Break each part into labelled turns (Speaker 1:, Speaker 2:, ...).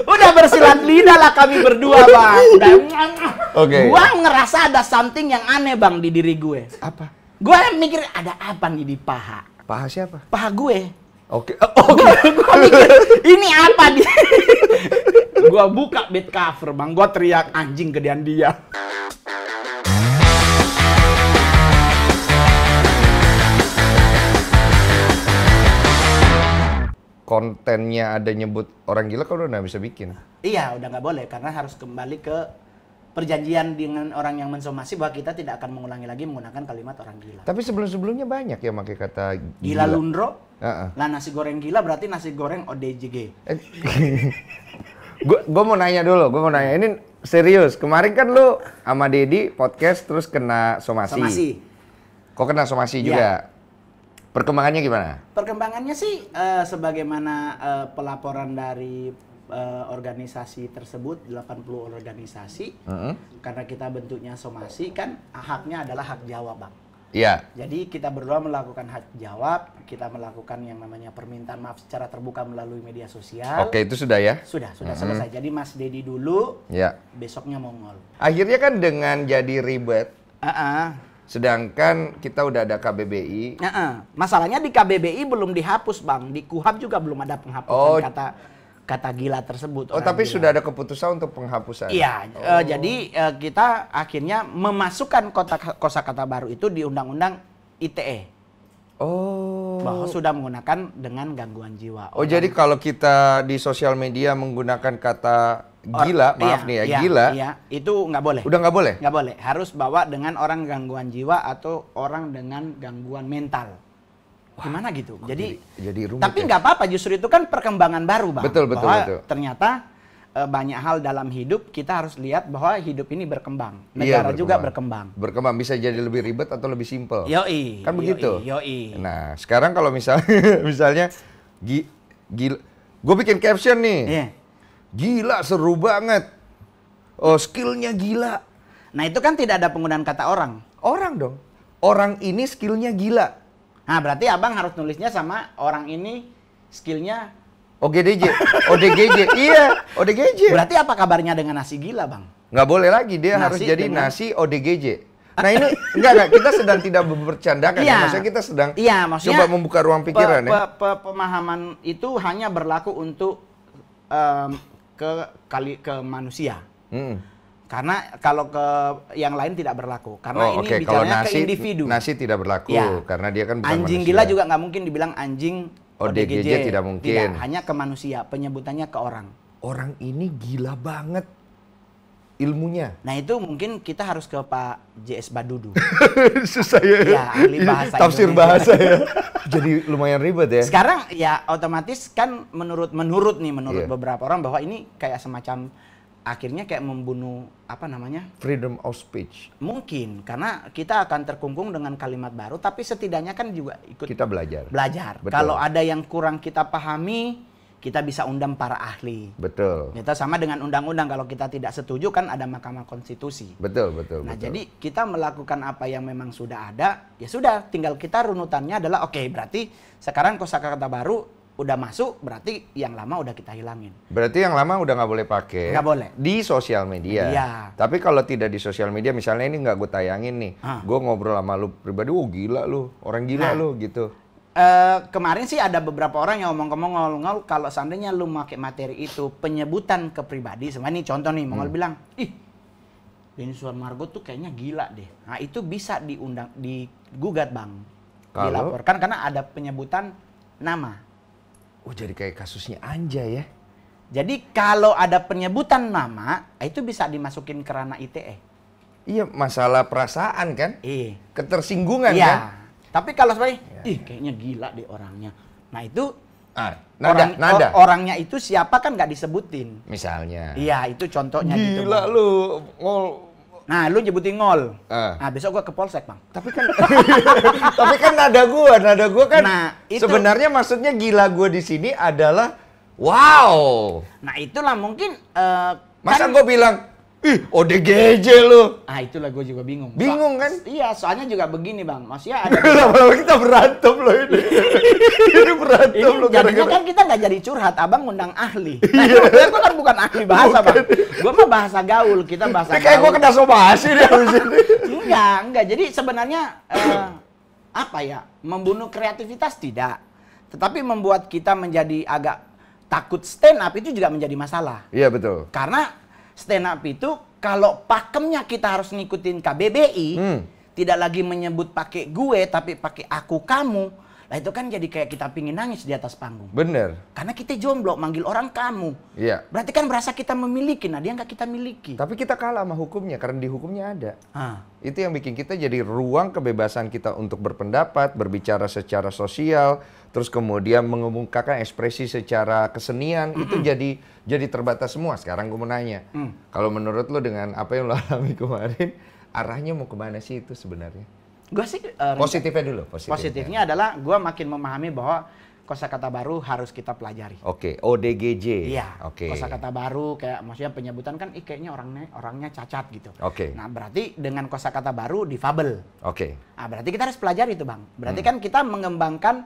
Speaker 1: Udah bersilat lidah lah kami berdua, Bang. Udah. Oke. Okay. Gua ngerasa ada something yang aneh, Bang, di diri gue. Apa? Gue mikir ada apa nih di paha. Paha siapa? Paha gue. Oke. Okay. Oh, okay. gue mikir ini apa di? gua buka bed cover, Bang. Gua teriak anjing gedean dia.
Speaker 2: kontennya ada nyebut orang gila kau udah nggak bisa bikin.
Speaker 1: Iya, udah nggak boleh karena harus kembali ke perjanjian dengan orang yang mensomasi bahwa kita tidak akan mengulangi lagi menggunakan kalimat orang gila.
Speaker 2: Tapi sebelum-sebelumnya banyak yang pakai kata gila. Gila lundro. Uh-uh.
Speaker 1: Lah nasi goreng gila berarti nasi goreng ODJG. Eh.
Speaker 2: gue gue mau nanya dulu, gue mau nanya ini serius. Kemarin kan lu sama Dedi podcast terus kena somasi. Somasi. Kok kena somasi ya. juga? Iya. Perkembangannya gimana?
Speaker 1: Perkembangannya sih uh, sebagaimana uh, pelaporan dari uh, organisasi tersebut 80 organisasi. Mm -hmm. Karena kita bentuknya somasi kan haknya adalah hak jawab, Bang.
Speaker 2: Iya. Jadi
Speaker 1: kita berdua melakukan hak jawab, kita melakukan yang namanya permintaan maaf secara terbuka melalui media sosial. Oke, itu sudah ya? Sudah, sudah mm -hmm. selesai. Jadi Mas Dedi dulu, ya. besoknya Mongol.
Speaker 2: Akhirnya kan dengan jadi
Speaker 1: ribet, uh -uh Sedangkan kita udah ada KBBI. Nah, uh, masalahnya di KBBI belum dihapus, Bang. Di KUHAP juga belum ada penghapusan oh. kata kata gila tersebut. Oh, tapi gila. sudah ada keputusan untuk penghapusan. Iya, oh. uh, jadi uh, kita akhirnya memasukkan kosa kata baru itu di Undang-Undang ITE. Oh. Bahwa sudah menggunakan dengan gangguan jiwa. Oh, Orang jadi
Speaker 2: kalau kita di sosial media menggunakan
Speaker 1: kata gila, iya, maaf iya, nih ya, iya, gila. Iya, itu nggak boleh. Udah nggak boleh? Nggak boleh. Harus bawa dengan orang gangguan jiwa atau orang dengan gangguan mental. Wah, Gimana gitu? Jadi, jadi, jadi tapi ya? nggak ya. apa-apa. Justru itu kan perkembangan baru, bang. Betul, betul, bahwa betul. Ternyata e, banyak hal dalam hidup kita harus lihat bahwa hidup ini berkembang. Iya, Negara iya, berkembang. juga berkembang.
Speaker 2: Berkembang bisa jadi lebih ribet atau lebih simpel. Yoi. Kan begitu. Yoi. yoi. Nah, sekarang kalau misalnya, misalnya, gila, gue bikin caption nih. Yeah
Speaker 1: Gila, seru banget. Oh, skillnya gila. Nah itu kan tidak ada penggunaan kata orang. Orang dong. Orang ini skillnya gila. Nah berarti abang harus nulisnya sama orang ini skillnya OGDJ, ODGJ, iya, ODGJ. Berarti apa kabarnya dengan nasi gila, Bang?
Speaker 2: Nggak boleh lagi, dia nasi harus jadi dengan... nasi ODGJ. Nah ini enggak enggak kita sedang tidak bercanda kan ya. iya. ya. Maksudnya kita sedang iya, maksudnya coba membuka ruang pikiran pe, ya.
Speaker 1: Pe, ya. pemahaman itu hanya berlaku untuk um, ke kali ke manusia. Hmm. Karena kalau ke yang lain tidak berlaku. Karena oh, ini okay. bicaranya kalau nasi, ke individu.
Speaker 2: Nasi tidak berlaku ya. karena dia kan bukan anjing manusia. gila juga
Speaker 1: nggak mungkin dibilang anjing oh, ODGJ, ODGJ tidak mungkin. Tidak, hanya ke manusia, penyebutannya ke orang. Orang
Speaker 2: ini gila banget ilmunya.
Speaker 1: Nah itu mungkin kita harus ke Pak JS Badudu.
Speaker 2: Susah ya. ya ahli iya, bahasa Tafsir Indonesia. bahasa ya. Jadi
Speaker 1: lumayan ribet ya. Sekarang ya otomatis kan menurut menurut nih menurut yeah. beberapa orang bahwa ini kayak semacam akhirnya kayak membunuh apa namanya freedom of speech mungkin karena kita akan terkungkung dengan kalimat baru tapi setidaknya kan juga ikut kita belajar belajar kalau ada yang kurang kita pahami kita bisa undang para ahli.
Speaker 2: Betul. Kita sama
Speaker 1: dengan undang-undang kalau kita tidak setuju kan ada Mahkamah Konstitusi.
Speaker 2: Betul, betul. Nah, betul. jadi
Speaker 1: kita melakukan apa yang memang sudah ada, ya sudah, tinggal kita runutannya adalah oke, okay, berarti sekarang kosakata baru udah masuk, berarti yang lama udah kita hilangin.
Speaker 2: Berarti yang lama udah nggak boleh pakai. Nggak boleh. Di sosial media. Iya. Tapi kalau tidak di sosial media, misalnya ini nggak
Speaker 1: gue tayangin nih, gue ngobrol sama lu pribadi, oh gila lu, orang gila nah. lu gitu Eh, kemarin sih ada beberapa orang yang ngomong-ngomong ngol-ngol kalau seandainya lu pakai materi itu penyebutan ke pribadi sama ini contoh nih mongol hmm. bilang ih Denisuar Margot tuh kayaknya gila deh nah itu bisa diundang digugat bang kalau... dilaporkan karena ada penyebutan nama oh jadi kayak kasusnya Anja ya jadi kalau ada penyebutan nama itu bisa dimasukin ke ranah ITE iya masalah perasaan kan iya ketersinggungan iya. kan tapi kalau sebagai ya. ih kayaknya gila deh orangnya. Nah itu Ah, nada, Orang, nada. Or, orangnya itu siapa kan nggak disebutin. Misalnya. Iya, itu contohnya Gila gitu. Gila lu, ngol. Nah, lu nyebutin ngol. Uh. Nah, besok gua ke polsek, Bang. Tapi kan Tapi kan nada gua, nada gua kan Nah, itu... sebenarnya
Speaker 2: maksudnya gila gua di sini adalah wow. Nah,
Speaker 1: itulah mungkin uh, Masa kan... gua bilang Ih, ODGJ lu. Ah, itulah gue juga bingung. Bingung so, kan? Iya, soalnya juga begini, Bang. Maksudnya ada lama-lama kita berantem loh ini. ini berantem loh jadinya kan kita nggak jadi curhat, Abang ngundang ahli. Nah, iya. gue kan bukan ahli bahasa, bukan. Bang. Gue mah bahasa gaul, kita bahasa ini kayak gue kena somasi ya abis ini. enggak, enggak. Jadi sebenarnya eh, apa ya? Membunuh kreativitas tidak. Tetapi membuat kita menjadi agak takut stand up itu juga menjadi masalah. Iya, betul. Karena stand up itu kalau pakemnya kita harus ngikutin KBBI, hmm. tidak lagi menyebut pakai gue tapi pakai aku kamu. Nah itu kan jadi kayak kita pingin nangis di atas panggung. Bener. Karena kita jomblo, manggil orang kamu. Iya. Berarti kan berasa kita memiliki, nah dia nggak kita miliki. Tapi kita kalah sama hukumnya, karena di hukumnya ada.
Speaker 2: Ah. Itu yang bikin kita jadi ruang kebebasan kita untuk berpendapat, berbicara secara sosial, terus kemudian mengemukakan ekspresi secara kesenian mm itu jadi jadi terbatas semua. Sekarang gue mau nanya, mm. kalau menurut lo dengan apa yang lo alami kemarin, arahnya
Speaker 1: mau kemana sih itu sebenarnya? Gue sih uh, positifnya dulu. Positifnya, positifnya adalah gue makin memahami bahwa kosakata baru harus kita pelajari.
Speaker 2: Oke, okay. ODGJ. Iya. Oke. Okay. Kosakata
Speaker 1: baru kayak maksudnya penyebutan kan Ih, kayaknya orangnya orangnya cacat gitu. Oke. Okay. Nah, berarti dengan kosakata baru difabel. Oke. Okay. ah berarti kita harus pelajari itu, Bang. Berarti hmm. kan kita mengembangkan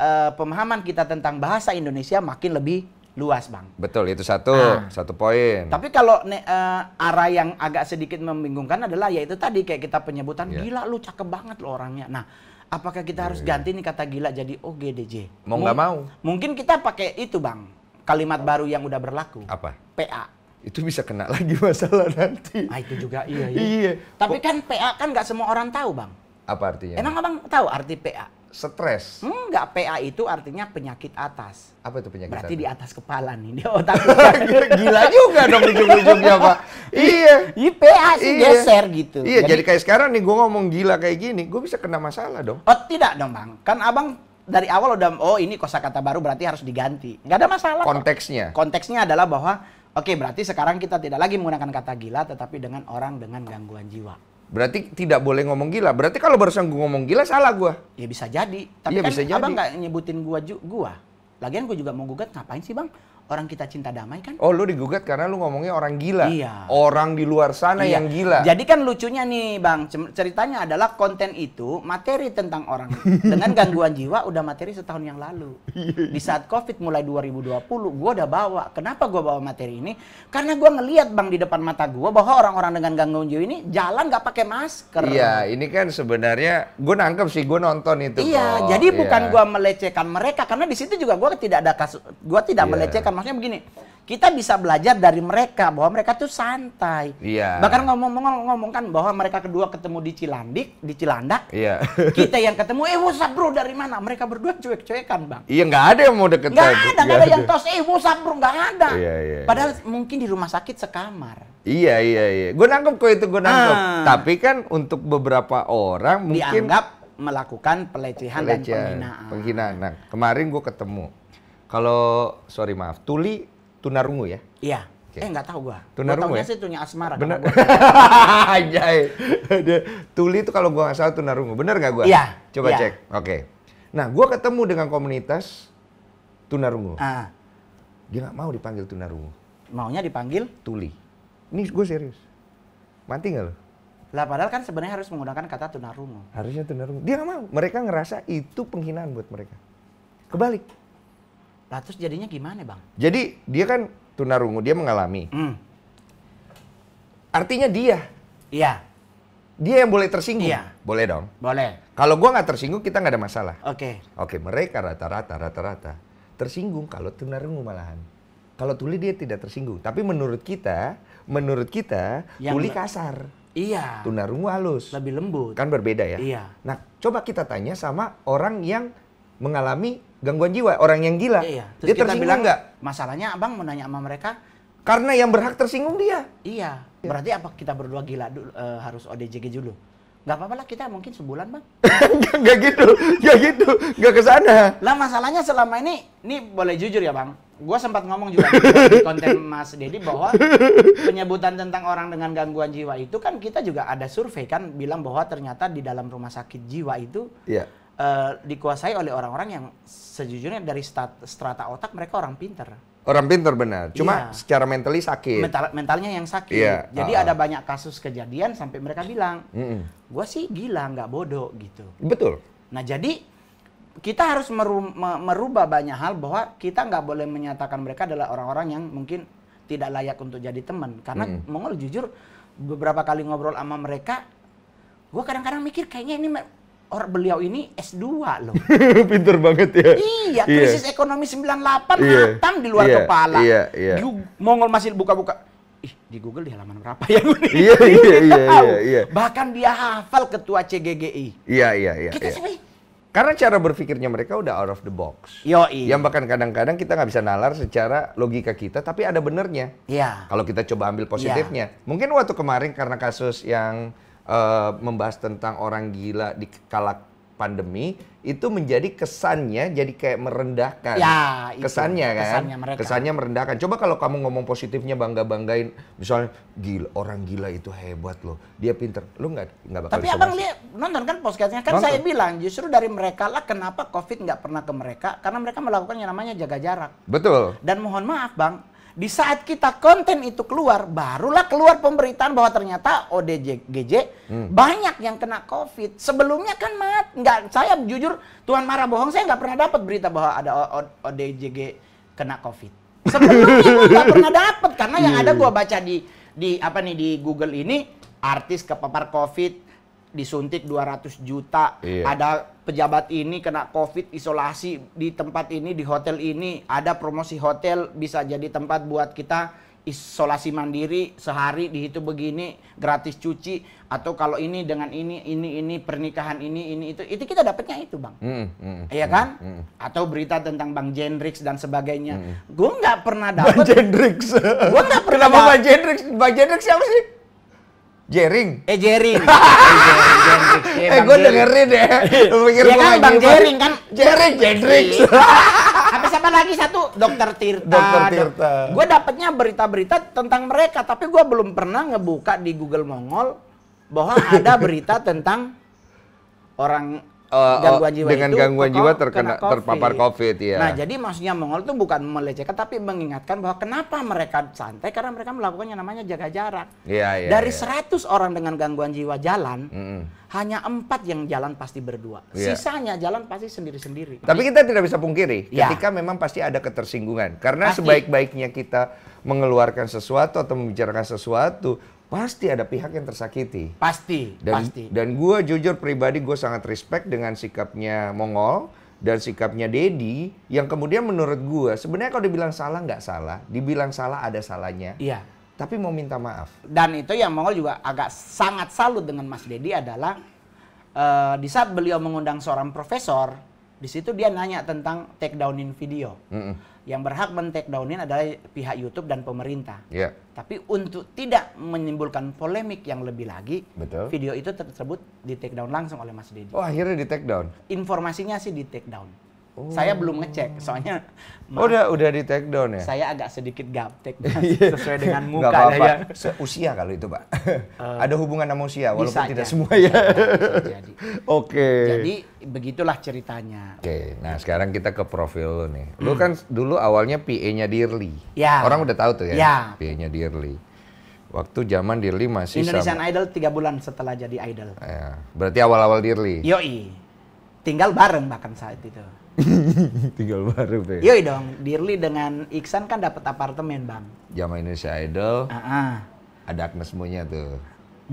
Speaker 1: uh, pemahaman kita tentang bahasa Indonesia makin lebih luas, Bang.
Speaker 2: Betul, itu satu nah, satu poin. Tapi
Speaker 1: kalau uh, arah yang agak sedikit membingungkan adalah yaitu tadi kayak kita penyebutan yeah. gila lu cakep banget lo orangnya. Nah, apakah kita yeah. harus iya. ganti nih kata gila jadi OGDJ? Oh, mau nggak mau. Mungkin kita pakai itu, Bang. Kalimat baru yang udah berlaku. Apa? PA itu bisa
Speaker 2: kena lagi masalah
Speaker 1: nanti. Nah itu juga iya. Iya. iya. Tapi kan PA kan nggak semua orang tahu bang.
Speaker 2: Apa artinya? Emang
Speaker 1: abang tahu arti PA? stres. Enggak, PA itu artinya penyakit atas. Apa itu penyakit Berarti atas? di atas kepala nih, dia otak. gila, juga dong ujung-ujungnya, Pak. Iya. Iya, PA iya, sih iya. geser gitu. Iya, jadi, jadi kayak sekarang nih gue ngomong gila kayak gini, gue bisa kena masalah dong. Oh, tidak dong, Bang. Kan Abang dari awal udah, oh ini kosakata baru berarti harus diganti. Nggak ada masalah. Konteksnya? Kok. Konteksnya adalah bahwa, oke okay, berarti sekarang kita tidak lagi menggunakan kata gila, tetapi dengan orang dengan gangguan jiwa.
Speaker 2: Berarti tidak boleh ngomong gila. Berarti kalau barusan gue ngomong gila salah gue. Ya bisa jadi. Tapi ya, kan bisa abang nggak
Speaker 1: nyebutin gue gua. Lagian gue juga mau gugat ngapain sih bang? orang kita cinta damai kan. Oh, lu digugat karena lu ngomongnya orang gila. Iya.
Speaker 2: Orang di luar sana iya. yang gila. Jadi
Speaker 1: kan lucunya nih, Bang, ceritanya adalah konten itu materi tentang orang dengan gangguan jiwa udah materi setahun yang lalu. Di saat Covid mulai 2020, gua udah bawa. Kenapa gua bawa materi ini? Karena gua ngeliat Bang di depan mata gua bahwa orang-orang dengan gangguan jiwa ini jalan gak pakai masker. Iya,
Speaker 2: ini kan sebenarnya gua nangkep sih, gua nonton itu. Iya, kok. jadi bukan iya. gua
Speaker 1: melecehkan mereka karena di situ juga gua tidak ada kasus gua tidak iya. melecehkan mereka. Maksudnya begini, kita bisa belajar dari mereka bahwa mereka tuh santai. Iya. Bahkan ngomong-ngomongkan bahwa mereka kedua ketemu di Cilandik, di Cilandak. Iya. kita yang ketemu, eh what's bro dari mana? Mereka berdua cuek-cuekan bang.
Speaker 2: Iya nggak ada yang mau deket. Nggak ada, nggak ada, ada yang tos,
Speaker 1: eh what's bro nggak ada. Iya,
Speaker 2: iya, iya, Padahal
Speaker 1: mungkin di rumah sakit sekamar.
Speaker 2: Iya iya iya. Gue nangkep kok itu gue nangkep. Ah. Tapi kan untuk beberapa orang mungkin dianggap
Speaker 1: melakukan pelecehan, pelecehan dan penghinaan.
Speaker 2: Penghinaan. Nah, kemarin gue ketemu kalau sorry maaf, tuli tunarungu ya?
Speaker 1: Iya. Okay. Eh nggak tahu gua. Tunarungu gua ya? sih tunya asmara. Benar.
Speaker 2: Anjay. tuli itu kalau gua nggak salah tunarungu. Benar nggak gua? Iya. Coba iya. cek. Oke. Okay. Nah, gua ketemu dengan komunitas tunarungu. Ah. Dia nggak mau dipanggil tunarungu. Maunya dipanggil
Speaker 1: tuli. Ini gue serius. Mati nggak lo? Lah padahal kan sebenarnya harus menggunakan kata tunarungu.
Speaker 2: Harusnya tunarungu. Dia nggak mau. Mereka ngerasa itu penghinaan buat mereka. Kebalik.
Speaker 1: Lah terus jadinya gimana, Bang?
Speaker 2: Jadi dia kan tunarungu, dia mengalami. Mm. Artinya dia. Iya. Dia yang boleh tersinggung. Iya. Boleh dong? Boleh. Kalau gua nggak tersinggung, kita nggak ada masalah. Oke. Okay. Oke, okay, mereka rata-rata rata-rata tersinggung kalau tunarungu malahan. Kalau tuli dia tidak tersinggung, tapi menurut kita, menurut kita yang tuli kasar. Iya. Tunarungu halus. Lebih lembut. Kan berbeda ya? Iya. Nah, coba kita tanya sama orang yang mengalami
Speaker 1: gangguan jiwa, orang yang gila. Iya, iya. Terus dia tersinggung bilang, nggak? Masalahnya abang mau nanya sama mereka. Karena yang berhak tersinggung dia. Iya. iya. Berarti apa kita berdua gila eh, dulu, uh, harus ODJG dulu? Gak apa-apa lah kita mungkin sebulan bang. nggak gak gitu, gak gitu, gak kesana. Lah masalahnya selama ini, ini boleh jujur ya bang. Gue sempat ngomong juga di konten Mas Deddy bahwa penyebutan tentang orang dengan gangguan jiwa itu kan kita juga ada survei kan bilang bahwa ternyata di dalam rumah sakit jiwa itu yeah uh, dikuasai oleh orang-orang yang sejujurnya dari stat, strata otak mereka orang pinter.
Speaker 2: Orang pinter benar, cuma yeah. secara
Speaker 1: mentalis sakit. Mental, mentalnya yang sakit. Yeah. Jadi uh -uh. ada banyak kasus kejadian sampai mereka bilang, mm -mm. gue sih gila nggak bodoh gitu. Betul. Nah jadi kita harus merubah banyak hal bahwa kita nggak boleh menyatakan mereka adalah orang-orang yang mungkin tidak layak untuk jadi teman. Karena mm. Mongol jujur beberapa kali ngobrol sama mereka, gue kadang-kadang mikir kayaknya ini Orang beliau ini S2 loh.
Speaker 2: Pinter banget ya. Iya, iya. krisis yeah.
Speaker 1: ekonomi 98 yeah. hatam di luar yeah. kepala. Iya, yeah. yeah. Mongol masih buka-buka. Ih, di Google di halaman berapa ya Iya, iya, iya, iya, iya. Bahkan dia hafal ketua CGGI. Iya, iya, iya. Kita yeah.
Speaker 2: Karena cara berpikirnya mereka udah out of the box. Yo, iya. Yang bahkan kadang-kadang kita nggak bisa nalar secara logika kita, tapi ada benernya. Iya. Kalau kita coba ambil positifnya. Iya. Mungkin waktu kemarin karena kasus yang uh, membahas tentang orang gila di kala pandemi itu menjadi kesannya jadi kayak merendahkan. Ya, itu. kesannya kan. Kesannya, mereka. kesannya merendahkan. Coba kalau kamu ngomong positifnya bangga-banggain misalnya gila orang gila itu hebat loh. Dia pinter. Lu nggak nggak bakal Tapi Abang lihat
Speaker 1: nonton kan podcastnya kan nonton. saya bilang justru dari mereka lah kenapa Covid nggak pernah ke mereka karena mereka melakukan yang namanya jaga jarak. Betul. Dan mohon maaf Bang, di saat kita konten itu keluar, barulah keluar pemberitaan bahwa ternyata ODGJ hmm. banyak yang kena COVID. Sebelumnya kan mat, nggak saya jujur Tuhan marah bohong saya nggak pernah dapat berita bahwa ada ODGJ kena COVID.
Speaker 2: Sebelumnya gue nggak pernah
Speaker 1: dapat karena yang hmm. ada gua baca di di apa nih di Google ini artis kepapar COVID disuntik 200 juta, iya. ada pejabat ini kena covid isolasi di tempat ini di hotel ini, ada promosi hotel bisa jadi tempat buat kita isolasi mandiri sehari dihitung begini gratis cuci atau kalau ini dengan ini ini ini pernikahan ini ini itu itu kita dapatnya itu bang
Speaker 2: mm, mm, iya kan mm.
Speaker 1: atau berita tentang bang Jendrix dan sebagainya mm. gue nggak pernah dapat bang Jendrix gue nggak pernah kenapa bang Jendrix bang Jendrix siapa sih Jering. Eh Jering. eh, eh gue dengerin deh. Ya. Lu iya kan, pikir ya kan Bang Jering kan? Jering, Jendrik. Iya. Apa siapa lagi satu? Dokter Tirta. Dokter Tirta. Gue dapetnya berita-berita tentang mereka, tapi gue belum pernah ngebuka di Google Mongol bahwa ada berita tentang orang
Speaker 2: uh, gangguan jiwa dengan itu gangguan jiwa terkena COVID. terpapar COVID ya. Nah, jadi
Speaker 1: maksudnya Mongol itu bukan melecehkan tapi mengingatkan bahwa kenapa mereka santai karena mereka melakukannya namanya jaga jarak. Iya, iya. Dari ya. 100 orang dengan gangguan jiwa jalan, mm -hmm. hanya empat yang jalan pasti berdua. Yeah. Sisanya jalan pasti sendiri-sendiri. Tapi kita tidak
Speaker 2: bisa pungkiri yeah. ketika memang pasti ada ketersinggungan karena sebaik-baiknya kita mengeluarkan sesuatu atau membicarakan sesuatu pasti ada pihak yang tersakiti. Pasti, dan, pasti. Dan gue jujur pribadi gue sangat respect dengan sikapnya Mongol dan sikapnya Dedi yang kemudian menurut gue sebenarnya kalau dibilang salah nggak salah, dibilang salah ada salahnya. Iya. Tapi mau minta maaf.
Speaker 1: Dan itu yang Mongol juga agak sangat salut dengan Mas Dedi adalah uh, di saat beliau mengundang seorang profesor, di situ dia nanya tentang take downin video. Mm -mm yang berhak men ini adalah pihak YouTube dan pemerintah. Yeah. Tapi untuk tidak menimbulkan polemik yang lebih lagi, Betul. video itu tersebut di down langsung oleh Mas Deddy. Oh
Speaker 2: akhirnya di down?
Speaker 1: Informasinya sih di down. Oh. Saya belum ngecek, soalnya oh, udah udah
Speaker 2: di take down ya. Saya
Speaker 1: agak sedikit gaptek iya. sesuai dengan muka apa -apa. ya.
Speaker 2: Usia kalau itu, Pak. Uh,
Speaker 1: Ada hubungan sama usia walaupun bisa tidak semua ya.
Speaker 2: Oke. Okay. Jadi
Speaker 1: begitulah ceritanya.
Speaker 2: Oke. Okay. Nah, sekarang kita ke profil lu nih. Lu hmm. kan dulu awalnya PA-nya Dirly. Ya. Orang udah tahu tuh ya. ya. PA-nya Dirly. Waktu zaman Dirly masih Indonesian sama...
Speaker 1: Idol tiga bulan setelah jadi Idol.
Speaker 2: Ya. Berarti awal-awal Dirli.
Speaker 1: Yoi. Tinggal bareng bahkan saat itu.
Speaker 2: tinggal baru be. Yoi iya dong,
Speaker 1: Dirli dengan Iksan kan dapat apartemen Bang.
Speaker 2: Jaman Indonesia Idol, uh -uh. ada Agnes Mo-nya tuh.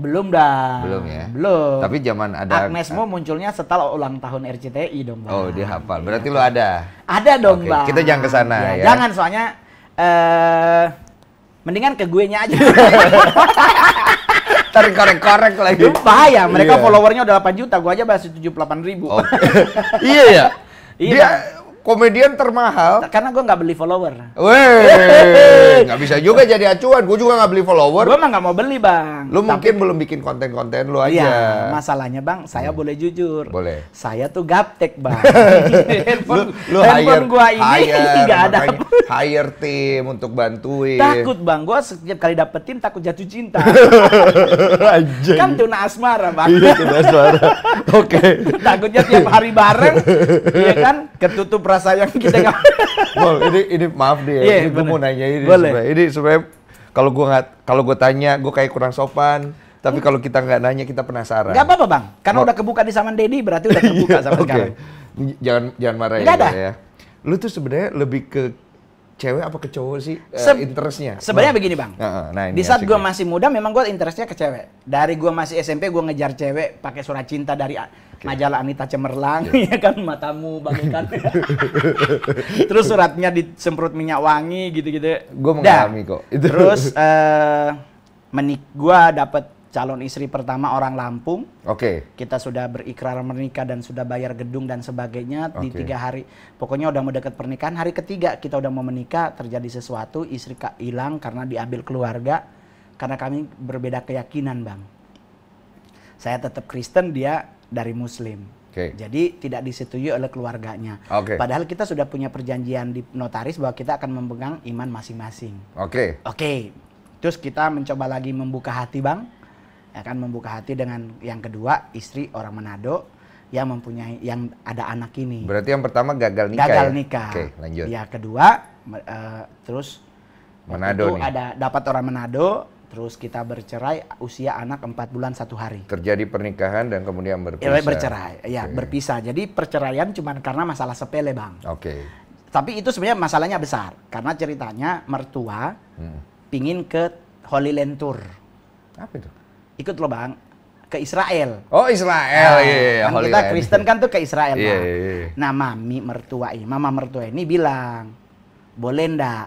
Speaker 1: Belum dah. Belum ya? Belum.
Speaker 2: Tapi zaman ada... Agnes
Speaker 1: Mo munculnya setelah ulang tahun RCTI dong
Speaker 2: Bang. Oh dia hafal, iya, berarti ya. lo ada?
Speaker 1: Ada dong okay. Bang. Kita jangan
Speaker 2: ke sana ya, ya. Jangan
Speaker 1: soalnya... Uh, mendingan ke gue nya aja. Ntar korek-korek lagi. Bahaya, mereka yeah. followernya udah 8 juta, gua aja bahas 78 ribu. Okay. iya ya? Iya. Dia komedian termahal. Karena gue nggak beli follower.
Speaker 2: Weh, nggak bisa juga jadi
Speaker 1: acuan. Gue juga nggak beli follower. Gua mah nggak mau beli bang. Lu Tapi, mungkin belum bikin konten-konten lu aja. Iya, masalahnya bang, saya hmm. boleh jujur. Boleh. Saya tuh gaptek bang. handphone, lu, lu handphone gue ini nggak ada. Hire tim untuk bantuin. Takut bang, gue setiap kali dapet tim takut jatuh cinta. kan tuna asmara bang. Iya tuna asmara. Oke. Okay. Takutnya tiap hari bareng, ya kan ketutup merasa yang kita nggak.
Speaker 2: Bol, ini ini maaf deh, yeah, iya, ini gue mau nanya ini Boleh. sebenarnya. Ini sebenarnya kalau gue nggak kalau gue tanya gue kayak kurang sopan. Tapi hmm. kalau kita nggak nanya kita penasaran. Gak apa-apa
Speaker 1: bang, karena Mor udah kebuka di Saman Dedi berarti udah kebuka iya, sama okay. sekarang.
Speaker 2: Jangan jangan marah ya. ada. Ya. Lu tuh sebenarnya lebih ke cewek apa ke cowok sih eh, Se uh, interestnya? Sebenarnya nah. begini bang, uh, uh, nah di saat gue masih
Speaker 1: muda memang gue interestnya ke cewek. Dari gue masih SMP gue ngejar cewek pakai surat cinta dari okay. majalah Anita Cemerlang, yeah. ya kan matamu bagaikan. terus suratnya disemprot minyak wangi gitu-gitu. Gue mengalami
Speaker 2: kok. Terus
Speaker 1: uh, menik gue dapet calon istri pertama orang Lampung. Oke. Okay. Kita sudah berikrar menikah dan sudah bayar gedung dan sebagainya okay. di tiga hari. Pokoknya udah mau dekat pernikahan. Hari ketiga kita udah mau menikah terjadi sesuatu istri kak hilang karena diambil keluarga karena kami berbeda keyakinan bang. Saya tetap Kristen dia dari Muslim. Okay. Jadi tidak disetujui oleh keluarganya. Okay. Padahal kita sudah punya perjanjian di notaris bahwa kita akan memegang iman masing-masing. Oke. Okay. Oke. Okay. Terus kita mencoba lagi membuka hati bang ya membuka hati dengan yang kedua istri orang Manado yang mempunyai yang ada anak ini. Berarti yang
Speaker 2: pertama gagal nikah. Gagal ya? nikah. Oke, lanjut. Ya
Speaker 1: kedua uh, terus Manado itu nih. ada dapat orang Manado terus kita bercerai usia anak 4 bulan satu hari.
Speaker 2: Terjadi pernikahan dan kemudian berpisah. Ya, bercerai,
Speaker 1: ya berpisah. Jadi perceraian cuma karena masalah sepele bang. Oke. Tapi itu sebenarnya masalahnya besar karena ceritanya mertua hmm. pingin ke Holy Land Tour. Apa itu? ikut loh bang ke Israel. Oh Israel, nah, iya. iya, iya. kan kita Kristen kan tuh ke Israel. Iya, yeah, iya, Nah mami mertua ini, mama mertua ini bilang, boleh ndak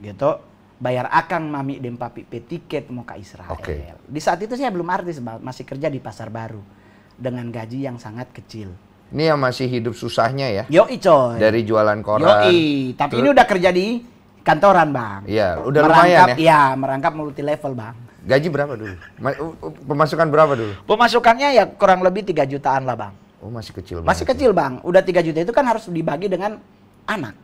Speaker 1: gitu bayar akang mami dan papi p tiket mau ke Israel. Okay. Di saat itu saya belum artis, masih kerja di pasar baru dengan gaji yang sangat kecil. Ini yang masih hidup susahnya ya?
Speaker 2: Yo coy. Dari jualan koran. Yoi, tapi ini udah
Speaker 1: kerja di kantoran bang.
Speaker 2: Iya, udah merangkap, lumayan ya?
Speaker 1: Iya, merangkap multi level bang. Gaji berapa dulu? Pemasukan berapa dulu? Pemasukannya ya kurang lebih 3 jutaan lah bang.
Speaker 2: Oh masih kecil Masih kecil
Speaker 1: bang. Udah 3 juta itu kan harus dibagi dengan anak.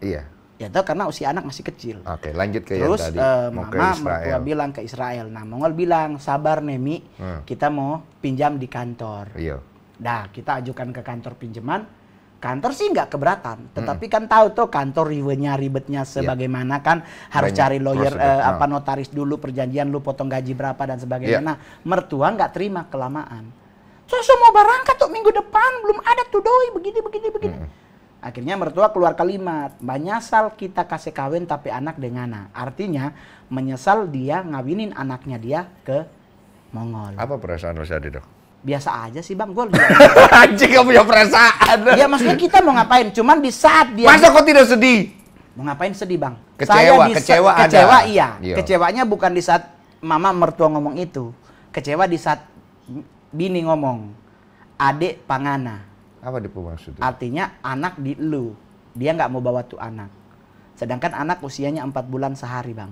Speaker 1: Iya. Ya itu karena usia anak masih kecil.
Speaker 2: Oke, lanjut ke Terus, yang tadi. Terus uh, mama mertua bilang
Speaker 1: ke Israel. Nah, Mongol bilang, "Sabar Nemi. Hmm. Kita mau pinjam di kantor." Iya. Nah, kita ajukan ke kantor pinjaman kantor sih nggak keberatan hmm. tetapi -hmm. kan tahu tuh kantor ribetnya, ribetnya sebagaimana yeah. kan harus Banyak cari lawyer eh, apa nah. notaris dulu perjanjian lu potong gaji berapa dan sebagainya yeah. nah mertua nggak terima kelamaan so, so mau berangkat tuh minggu depan belum ada tuh doi begini begini begini -hmm. Akhirnya mertua keluar kalimat, menyesal kita kasih kawin tapi anak dengan Artinya menyesal dia ngawinin anaknya dia ke
Speaker 2: Mongol. Apa perasaan lu saat itu?
Speaker 1: biasa aja sih bang gue anjing gak punya perasaan Iya, maksudnya kita mau ngapain cuman di saat dia masa kok tidak sedih mau ngapain sedih bang kecewa Saya di kecewa ada. kecewa iya Yo. Iya. kecewanya bukan di saat mama mertua ngomong itu kecewa di saat bini ngomong adik pangana apa di maksudnya artinya anak di lu dia nggak mau bawa tuh anak sedangkan anak usianya empat bulan sehari bang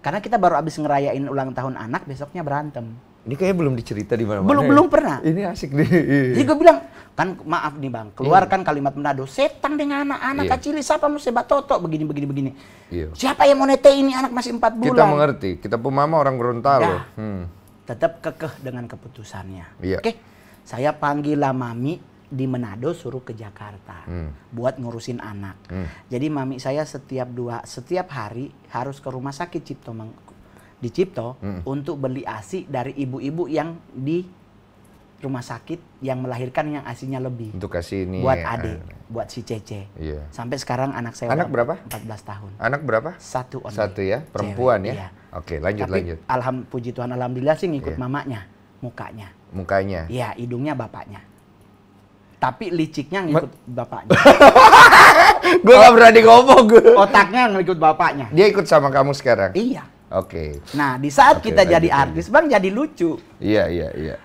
Speaker 1: karena kita baru habis ngerayain ulang tahun anak besoknya berantem
Speaker 2: ini kayaknya belum dicerita di mana-mana. Belum ya? belum pernah. Ini asik nih Jadi gue
Speaker 1: bilang, kan maaf nih bang, keluarkan yeah. kalimat Menado setan dengan anak-anak yeah. kecil, siapa mau sebat toto begini begini begini. Yeah. Siapa yang mau nete ini anak masih empat bulan. Kita mengerti,
Speaker 2: kita pemama orang Gorontalo. Nah, hmm.
Speaker 1: Tetap kekeh dengan keputusannya. Yeah. Oke, okay? saya panggil lah mami di Manado suruh ke Jakarta hmm. buat ngurusin anak. Hmm. Jadi mami saya setiap dua setiap hari harus ke rumah sakit Cipto Dicipto hmm. untuk beli ASI dari ibu-ibu yang di rumah sakit yang melahirkan yang asinya lebih.
Speaker 2: Untuk kasih ini buat ya. adik, uh,
Speaker 1: buat si Cece. Iya. Sampai sekarang anak saya Anak berapa? 14 tahun. Anak berapa? Satu orang. Satu ya, perempuan Cewek, ya. Iya.
Speaker 2: Oke, lanjut Tapi, lanjut.
Speaker 1: Alham puji Tuhan alhamdulillah sih ngikut iya. mamanya, mukanya. Mukanya. Iya, hidungnya bapaknya. Tapi liciknya ngikut Ma bapaknya. gue gak berani ngomong gue. Otaknya ngikut bapaknya. Dia ikut sama kamu sekarang? Iya. Oke. Okay. Nah, di saat okay, kita jadi artis, Bang jadi lucu.
Speaker 2: Iya, iya, iya.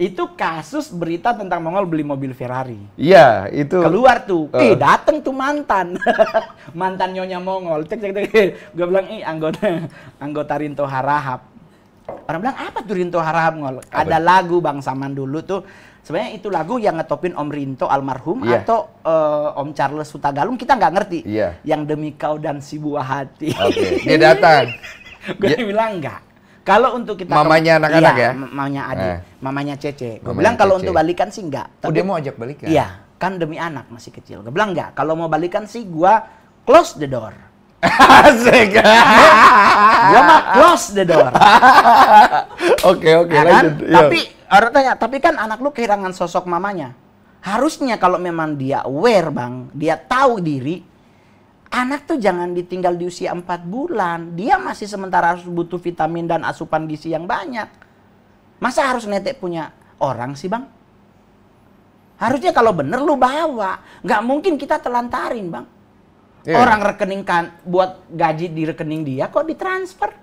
Speaker 1: Itu kasus berita tentang Mongol beli mobil Ferrari.
Speaker 2: Iya, itu. Keluar tuh. Uh. Eh,
Speaker 1: dateng tuh mantan. mantan nyonya Mongol. Cek cek cek. Gue bilang, "Ih, anggota anggota Rinto Harahap." Orang bilang, "Apa tuh Rinto Harahap, Mongol?" Apa? Ada lagu Bang Saman dulu tuh sebenarnya itu lagu yang ngetopin Om Rinto almarhum yeah. atau uh, Om Charles Sutagalung kita nggak ngerti. Yeah. Yang demi kau dan si buah hati. Okay. Dia datang gue ya. bilang enggak. Kalau untuk kita mamanya anak-anak iya, ya, mamanya adik, eh. mamanya Cece. Gue bilang kalau untuk balikan sih enggak. Oh, tapi, oh, dia mau ajak balikan. Iya, kan demi anak masih kecil. Gue bilang enggak. Kalau mau balikan sih gue close the door. Asik. gue mah close the door. Oke, oke, okay, ya okay, kan? Iya. Tapi orang tanya, tapi kan anak lu kehilangan sosok mamanya. Harusnya kalau memang dia aware, Bang, dia tahu diri, anak tuh jangan ditinggal di usia 4 bulan. Dia masih sementara harus butuh vitamin dan asupan gizi yang banyak. Masa harus netek punya orang sih bang? Harusnya kalau bener lu bawa. Nggak mungkin kita telantarin bang. Yeah. Orang rekening kan buat gaji di rekening dia kok ditransfer.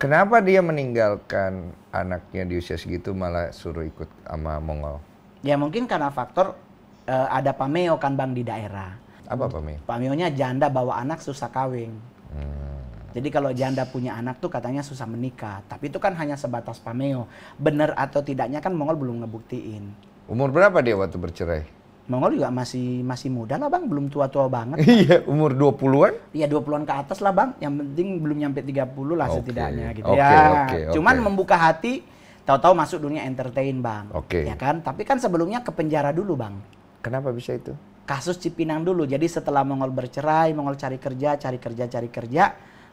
Speaker 2: Kenapa dia meninggalkan anaknya di usia segitu malah suruh ikut sama Mongol?
Speaker 1: Ya mungkin karena faktor uh, ada pameo kan bang di daerah apa pameo? Pameonya janda bawa anak susah kawin. Hmm. Jadi kalau janda punya anak tuh katanya susah menikah. Tapi itu kan hanya sebatas pameo. Bener atau tidaknya kan Mongol belum ngebuktiin. Umur berapa dia waktu bercerai? Mongol juga masih masih muda lah bang, belum tua-tua banget. Iya, umur 20-an? Iya, 20-an ke atas lah bang. Yang penting belum nyampe 30 lah okay. setidaknya gitu okay, ya. Okay, okay. Cuman membuka hati, tahu-tahu masuk dunia entertain bang. Oke. Okay. Ya kan? Tapi kan sebelumnya ke penjara dulu bang. Kenapa bisa itu? kasus Cipinang dulu. Jadi setelah Mongol bercerai, Mongol cari kerja, cari kerja, cari kerja,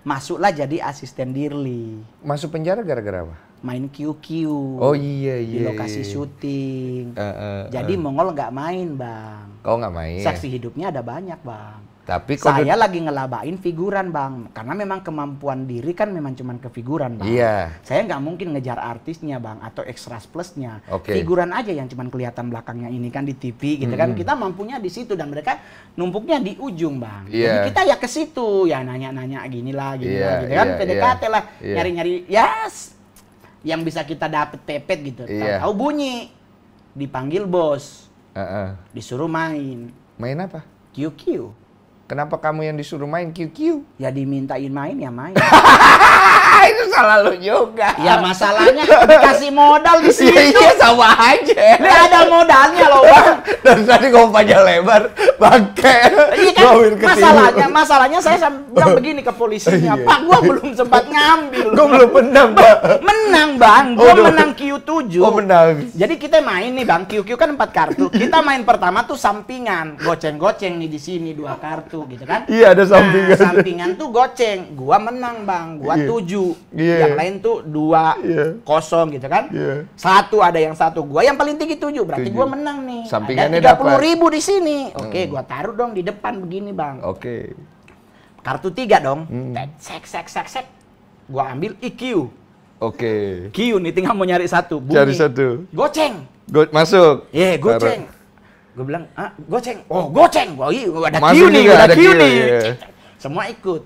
Speaker 1: masuklah jadi asisten Dirli. Masuk penjara gara-gara apa? Main QQ. Oh iya iya. Di lokasi iya. syuting. Uh, uh, jadi eh. Mongol nggak main bang. Kau oh, nggak main. Saksi hidupnya ada banyak bang.
Speaker 2: Tapi kalau saya lagi
Speaker 1: ngelabain figuran bang, karena memang kemampuan diri kan memang cuman ke figuran bang. Iya. Saya nggak mungkin ngejar artisnya bang atau extras plusnya. Okay. Figuran aja yang cuman kelihatan belakangnya ini kan di TV gitu hmm. kan. Kita mampunya di situ dan mereka numpuknya di ujung bang. Iya. Jadi kita ya ke situ ya nanya-nanya gini lah, gini iya, lah, gitu kan. iya, kan. PDKT iya. lah, iya. nyari-nyari yes yang bisa kita dapet pepet gitu. Iya. Tahu bunyi dipanggil bos, uh -uh. disuruh main. Main apa? QQ. Kenapa kamu yang disuruh main QQ? Ya dimintain main ya main. itu salah lo juga. Ya masalahnya dikasih modal di sini Iya, iya sama aja. Nggak ada modalnya loh bang. Dan tadi kamu panjang lebar, bangke.
Speaker 2: Iya kan, masalahnya, masalahnya saya
Speaker 1: bilang begini ke polisinya, iya. Pak, gua belum sempat ngambil. Gua belum menang, Pak. Menang, Bang. Gua oh, menang Q7. Oh, menang. Jadi kita main nih, Bang. QQ kan empat kartu. Kita main pertama tuh sampingan. Goceng-goceng nih di sini dua kartu satu gitu kan iya ada nah, sampingan nah, sampingan tuh goceng gua menang bang gua yeah. tujuh yeah. yang lain tuh dua yeah. kosong gitu kan yeah. satu ada yang satu gua yang paling tinggi tujuh berarti tujuh. gua menang nih sampingannya tiga puluh ribu di sini oke okay, hmm. gua taruh dong di depan begini bang oke okay. kartu tiga dong hmm. sek sek sek sek gua ambil iq Oke. Okay. Q nih tinggal mau nyari satu. Bunyi. Cari satu. Goceng. Go masuk. Iya, yeah, goceng gue bilang ah goceng oh, oh goceng gue iya ada kiu nih gue ada kiu nih iya. semua ikut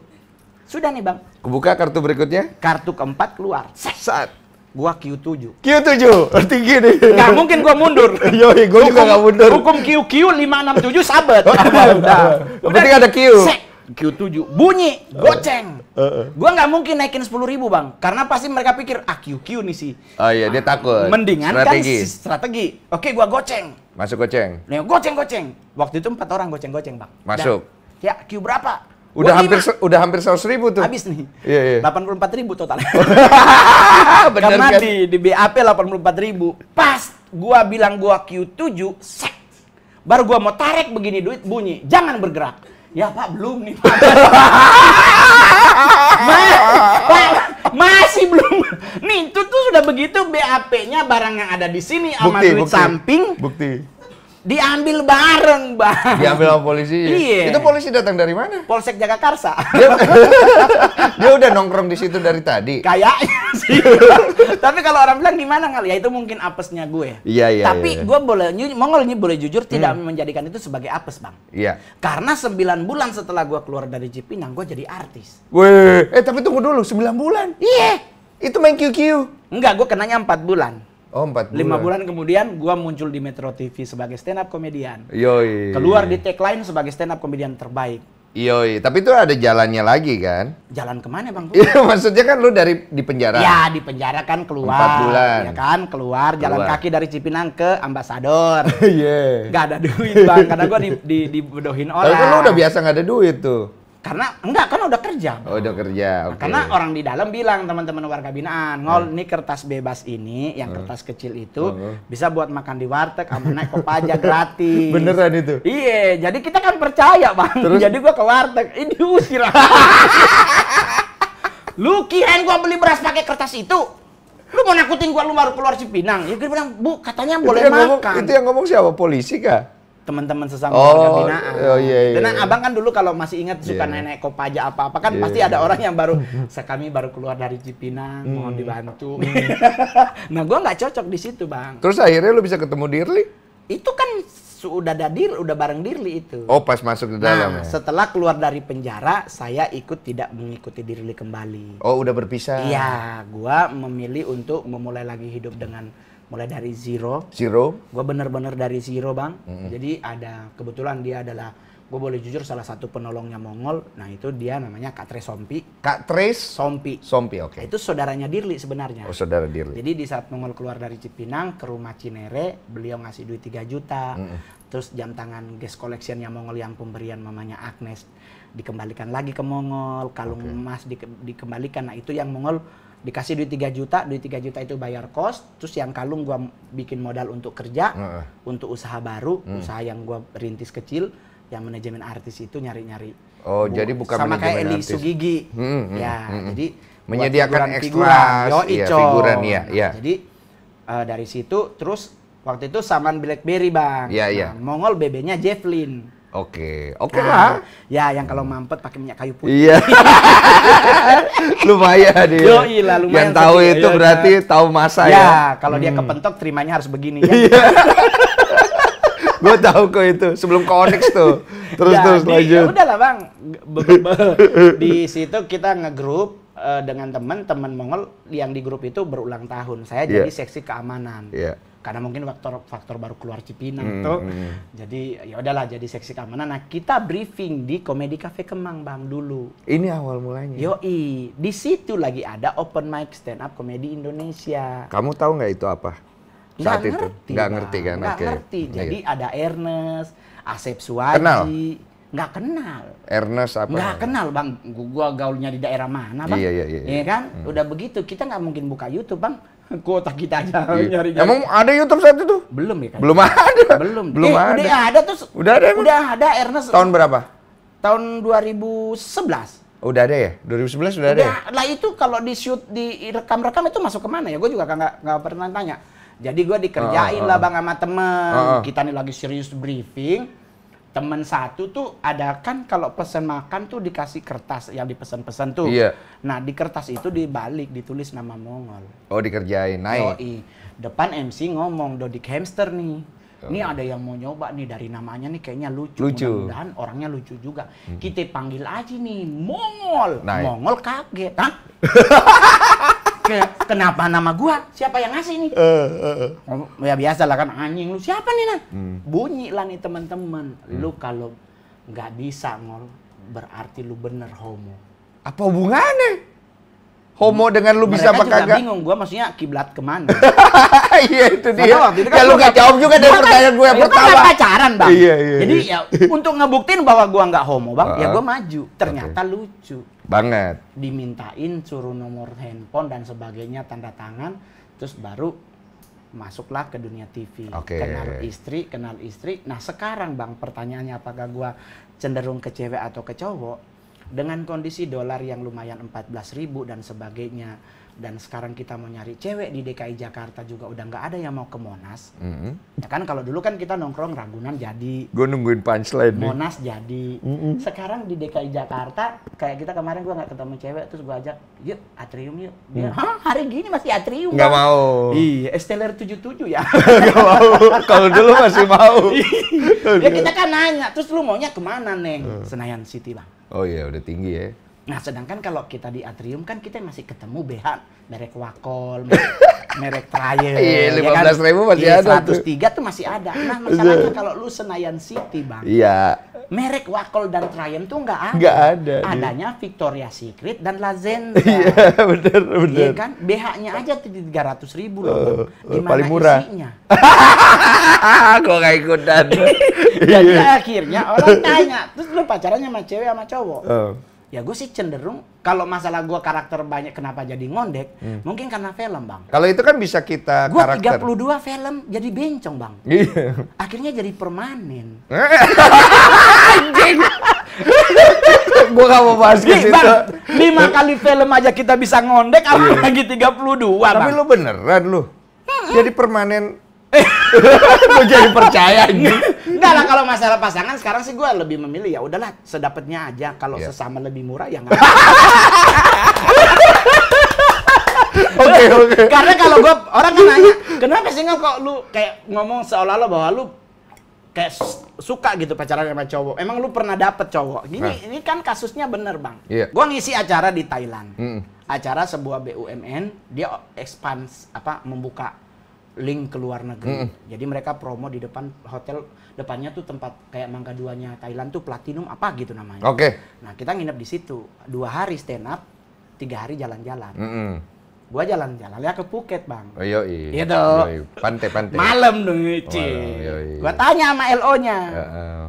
Speaker 1: sudah nih bang kebuka kartu berikutnya kartu keempat keluar saat gue gua Q7 Q7 tinggi nih nggak mungkin gua mundur yo gua hukum, juga nggak mundur hukum enam 567 sabet udah udah ada Q Q7 bunyi goceng. Uh, uh, uh. Gua nggak mungkin naikin sepuluh ribu bang, karena pasti mereka pikir ah QQ nih sih.
Speaker 2: Oh iya dia takut. Mendingan kan strategi. kan
Speaker 1: strategi. Oke gua goceng.
Speaker 2: Masuk goceng.
Speaker 1: Nih goceng goceng. Waktu itu empat orang goceng goceng bang. Masuk. Dan, ya Q berapa? Udah hampir udah hampir seratus ribu tuh. Habis nih. Iya iya. Delapan puluh empat ribu total. Bener Karena kan? di di BAP delapan puluh empat ribu. Pas gua bilang gua Q7, set. Baru gua mau tarik begini duit bunyi, jangan bergerak ya Pak belum nih Pak.
Speaker 2: Pak
Speaker 1: masih belum. Nih itu tuh sudah begitu BAP-nya barang yang ada di sini sama bukti, duit bukti. samping. Bukti diambil bareng bang
Speaker 2: diambil sama polisi ya? iya itu polisi
Speaker 1: datang dari mana polsek Jagakarsa dia, dia udah nongkrong di situ dari tadi kayaknya sih tapi kalau orang bilang gimana kali ya itu mungkin apesnya gue
Speaker 2: iya iya tapi iya, iya. gue
Speaker 1: boleh Mongol ini boleh jujur tidak hmm. menjadikan itu sebagai apes bang iya karena 9 bulan setelah gue keluar dari Cipinang gue jadi artis
Speaker 2: weh eh tapi tunggu dulu 9
Speaker 1: bulan iya itu main QQ enggak gue kenanya 4 bulan Oh, empat bulan. Lima bulan kemudian gua muncul di Metro TV sebagai stand up comedian.
Speaker 2: Yoi. Keluar di
Speaker 1: tagline sebagai stand up comedian terbaik.
Speaker 2: Yoi, tapi itu ada jalannya lagi kan?
Speaker 1: Jalan kemana bang? Iya maksudnya kan lu dari di penjara. Ya di penjara kan keluar. Empat bulan. Ya kan keluar, keluar. jalan kaki dari Cipinang ke Ambasador. Iya. yeah. Gak ada duit bang, karena gua di, di, dibodohin orang. Tapi kan lu udah biasa gak ada duit tuh. Karena enggak, kan udah kerja. Oh, udah kerja. Nah, okay. karena orang di dalam bilang teman-teman warga binaan, ngol ini hmm. kertas bebas ini, yang hmm. kertas kecil itu hmm. bisa buat makan di warteg sama naik kopaja gratis. Beneran itu. Iya, jadi kita kan percaya, Bang. Terus? Jadi gua ke warteg, ini usir. lu kirain gua beli beras pakai kertas itu? lu mau nakutin gua lu baru keluar Cipinang ya gue bilang bu katanya itu boleh makan ngomong, itu yang ngomong siapa polisi kah teman-teman sesama oh, warga binaan. Oh, iya, iya. Dan iya. abang kan dulu kalau masih ingat suka yeah. naik kopaja apa-apa kan yeah. pasti iya, ada orang yang baru, kami baru keluar dari Cipinang, hmm. mohon dibantu. Hmm. nah, gua nggak cocok di situ, Bang. Terus akhirnya lu bisa ketemu Dirli? Itu kan sudah ada dir, udah bareng Dirli itu.
Speaker 2: Oh, pas masuk ke dalam. Nah, ya?
Speaker 1: setelah keluar dari penjara, saya ikut tidak mengikuti Dirli kembali. Oh, udah berpisah. Iya, gua memilih untuk memulai lagi hidup dengan mulai dari zero. Zero. Gue bener-bener dari zero bang. Mm -hmm. Jadi ada kebetulan dia adalah gue boleh jujur salah satu penolongnya Mongol. Nah itu dia namanya Kak Tres Sompi. Kak Tres Sompi. Sompi oke. Okay. itu saudaranya Dirli sebenarnya. Oh
Speaker 2: saudara Dirli. Jadi
Speaker 1: di saat Mongol keluar dari Cipinang ke rumah Cinere, beliau ngasih duit 3 juta. Mm -hmm. Terus jam tangan collection yang Mongol yang pemberian mamanya Agnes dikembalikan lagi ke Mongol, kalung okay. emas di, dikembalikan. Nah itu yang Mongol dikasih duit 3 juta, duit 3 juta itu bayar kos, terus yang kalung gua bikin modal untuk kerja, uh untuk usaha baru, hmm. usaha yang gua rintis kecil, yang manajemen artis itu nyari-nyari. Oh, Bu, jadi bukan sama kayak Eli Sugigi.
Speaker 2: Hmm, hmm, ya, hmm, hmm. jadi menyediakan ekstra ya, figuran ya, ya. Nah, iya.
Speaker 1: jadi uh, dari situ terus waktu itu saman BlackBerry, Bang. Ya, nah, ya. Mongol BB-nya Jefflin.
Speaker 2: Oke, oke okay nah, lah.
Speaker 1: Ya, yang kalau mampet pakai minyak kayu putih. Iya. lumayan dia. Yo, iya, lumayan. Yang tahu sedih. itu yo, berarti ya. tahu masa ya. Ya, kalau hmm. dia kepentok terimanya harus begini. Ya. Iya. Gue tahu kok itu sebelum ke tuh. Terus ya, terus di, ya lanjut. Ya udahlah, Bang. Be -be -be. di situ kita ngegrup uh, eh, dengan teman-teman Mongol yang di grup itu berulang tahun. Saya yeah. jadi seksi keamanan. Iya. Yeah karena mungkin faktor faktor baru keluar Cipinang hmm, tuh. Hmm. Jadi ya udahlah jadi seksi keamanan. Nah, kita briefing di Komedi Cafe Kemang Bang dulu.
Speaker 2: Ini awal mulanya. Yo,
Speaker 1: di situ lagi ada open mic stand up komedi Indonesia.
Speaker 2: Kamu tahu nggak itu apa?
Speaker 1: Saat nggak itu ngerti, gak ngerti kan? Nggak okay. ngerti. Iya, jadi okay. Iya. ada Ernest, Asep Suwaji. Kenal? Nggak kenal.
Speaker 2: Ernest apa? Nggak
Speaker 1: kenal bang. Gua gaulnya di daerah mana bang? Iya iya iya. Iya, iya kan? Hmm. Udah begitu kita nggak mungkin buka YouTube bang kotak kita aja iya. nyari, nyari. Emang ada YouTube saat
Speaker 2: itu? Belum ya kan? Belum ada. Belum. Belum eh, ada. Udah
Speaker 1: ada tuh. Udah
Speaker 2: ada. Emang? Udah ada Ernest. Tahun berapa?
Speaker 1: Tahun 2011.
Speaker 2: Udah ada ya? 2011 sudah ada. Ya?
Speaker 1: Lah itu kalau di shoot di rekam-rekam itu masuk kemana ya? Gue juga nggak nggak pernah tanya. Jadi gue dikerjain oh, oh. lah ah, ah. bang sama temen. Oh, oh. Kita nih lagi serius briefing teman satu tuh ada kan kalau pesen makan tuh dikasih kertas yang dipesan-pesan tuh. Iya. Nah di kertas itu dibalik ditulis nama Mongol.
Speaker 2: Oh dikerjain naik. Yoi.
Speaker 1: Depan MC ngomong Dodi hamster nih. Ini ada yang mau nyoba nih dari namanya nih kayaknya lucu. Lucu. Dan orangnya lucu juga. Hmm. Kita panggil aja nih Mongol. Naik. Mongol kaget, Hah? kenapa nama gua? Siapa yang ngasih ini? Uh, uh, ya biasa lah kan anjing lu. Siapa nih nah? Hmm. Bunyi lah nih teman-teman. Hmm. Lu kalau nggak bisa ngol berarti lu bener homo. Apa hubungannya? homo dengan lu bisa apa kagak? bingung gua maksudnya kiblat kemana iya itu dia Kalau ya lu gak jawab juga dari kan- pertanyaan gue yang kan pertama kan pacaran bang iya, iya, jadi iya. ya untuk ngebuktiin bahwa gue nggak homo bang ya ah, ah. gue maju ternyata lucu banget dimintain suruh nomor handphone dan sebagainya tanda tangan terus baru masuklah ke dunia TV Oke. kenal istri kenal istri nah sekarang bang pertanyaannya apakah gue cenderung ke cewek atau ke cowok dengan kondisi dolar yang lumayan 14.000 dan sebagainya dan sekarang kita mau nyari cewek di DKI Jakarta juga udah nggak ada yang mau ke Monas.
Speaker 2: Mm-hmm.
Speaker 1: Ya kan kalau dulu kan kita nongkrong Ragunan jadi.
Speaker 2: Gue nungguin punchline Monas
Speaker 1: nih. jadi. Mm-hmm. Sekarang di DKI Jakarta kayak kita kemarin gue nggak ketemu cewek terus gue ajak, yuk atrium yuk. Dia, mm. hah hari gini masih atrium? Gak kan? mau. Iya, Esteller 77 ya. gak mau. Kalau dulu masih mau. Iya. ya kita kan nanya, terus lu maunya kemana Neng? Uh. Senayan City bang. Oh iya udah tinggi ya. Nah, sedangkan kalau kita di atrium kan kita masih ketemu BH merek Wakol, merek, merek Trial. Iya, ya kan? lima belas ya kan? ribu masih iya, ada. Seratus tiga tuh masih ada. Nah, iya. masalahnya kalau lu Senayan City bang. Iya. Merek Wakol dan Triumph tuh nggak ada. Nggak ada. Iya. Adanya iya. Victoria Secret dan Lazenza. Iya, benar, benar. Iya kan, BH-nya aja tuh tiga ratus ribu loh. Uh, oh, Gimana oh, paling murah. isinya?
Speaker 2: Gue nggak ikutan? Jadi
Speaker 1: akhirnya orang tanya, terus lu pacarannya sama cewek sama cowok? Uh ya gue sih cenderung kalau masalah gue karakter banyak kenapa jadi ngondek hmm. mungkin karena film bang
Speaker 2: kalau itu kan bisa kita gue puluh
Speaker 1: 32 film jadi bencong bang iya. akhirnya jadi permanen anjing gue gak mau bahas ke situ lima kali film aja kita bisa ngondek iya. apalagi
Speaker 2: 32 tapi bang. lu beneran lu
Speaker 1: jadi permanen
Speaker 2: gue jadi percaya gitu.
Speaker 1: Enggak lah kalau masalah pasangan sekarang sih gue lebih memilih ya udahlah sedapatnya aja kalau yeah. sesama lebih murah ya enggak.
Speaker 2: Oke oke. Karena kalau gue
Speaker 1: orang kan nanya kenapa sih kok lu kayak ngomong seolah-olah bahwa lu kayak suka gitu pacaran sama cowok. Emang lu pernah dapet cowok? Gini, nah. ini kan kasusnya bener bang. Yeah. Gue ngisi acara di Thailand, mm. acara sebuah BUMN, dia expand apa membuka link ke luar negeri. Mm Jadi mereka promo di depan hotel depannya tuh tempat kayak Mangga Duanya Thailand tuh Platinum apa gitu namanya. Oke. Okay. Nah kita nginep di situ dua hari stand up, tiga hari jalan-jalan. Mm -hmm. Gua jalan-jalan ya ke Phuket bang.
Speaker 2: Oh, iya. Gitu. Iya. Iya, iya, pantai pantai. Malam dong
Speaker 1: Malam, Gua tanya sama LO nya. Uh -uh.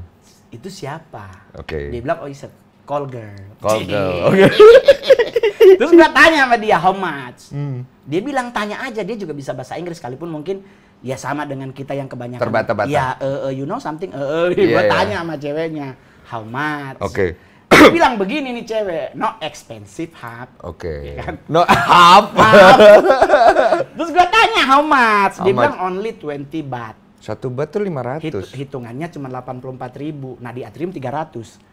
Speaker 1: Itu siapa? Oke. Okay. Dia bilang oh iya call girl. Call girl. Oke. Okay. Terus gue tanya sama dia how much. Hmm. Dia bilang tanya aja, dia juga bisa bahasa Inggris sekalipun mungkin ya sama dengan kita yang kebanyakan. Terbata-bata. Ya, uh, uh, you know something, uh, eh, uh. Yeah, gue yeah. tanya sama ceweknya how much. Oke. Okay. Dia bilang begini nih cewek, no expensive hub. Oke. Okay. Ya kan? No hub. Terus gue tanya how much? How Dia much? bilang only 20 baht. Satu baht tuh 500. Hit, hitungannya cuma 84 ribu. Nah di Atrium 300.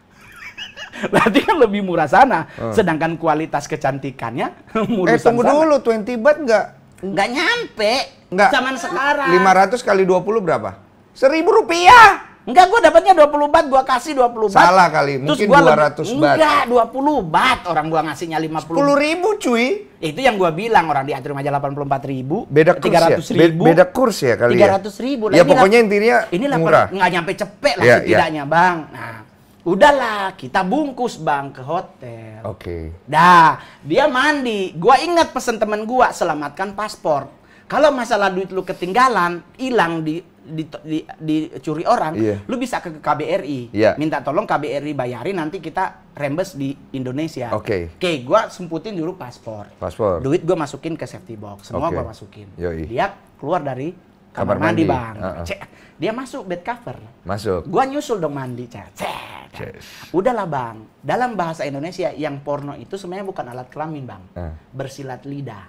Speaker 1: Berarti kan lebih murah sana. Hmm. Sedangkan kualitas kecantikannya murah sana. Eh tunggu sana. dulu, 20 baht nggak? Nggak nyampe. Nggak. Zaman sekarang. 500 kali
Speaker 2: 20 berapa?
Speaker 1: 1000 rupiah. Enggak, gue dapatnya 20 baht, gue kasih 20 baht. Salah kali, mungkin Terus gua 200 baht. Enggak, 20 baht orang gue ngasihnya 50. 10 ribu cuy. Itu yang gue bilang, orang di Atrium aja 84 ribu. Beda kurs 300 ya? ribu. Beda
Speaker 2: kurs ya, ya kali 300 ya? 300 ribu. Nah, ya pokoknya intinya ini murah. Nggak
Speaker 1: nyampe cepek lah ya, ya. setidaknya ya. bang. Nah, udahlah kita bungkus bang ke hotel. Oke. Okay. Dah, dia mandi. Gua ingat pesan temen gua selamatkan paspor. Kalau masalah duit lu ketinggalan, hilang di di, di dicuri orang, yeah. lu bisa ke KBRI, yeah. minta tolong KBRI bayarin nanti kita rembes di Indonesia. Oke. Okay. Oke, okay, gua semputin dulu paspor.
Speaker 2: Paspor. Duit
Speaker 1: gua masukin ke safety box, semua okay. gua masukin. Yoi. Dia keluar dari kamar, kamar mandi, mandi bang. Uh -uh. Dia masuk bed cover. Masuk. Gua nyusul dong mandi, cat. Yes. Udahlah bang, dalam bahasa Indonesia yang porno itu sebenarnya bukan alat kelamin bang, uh. bersilat lidah.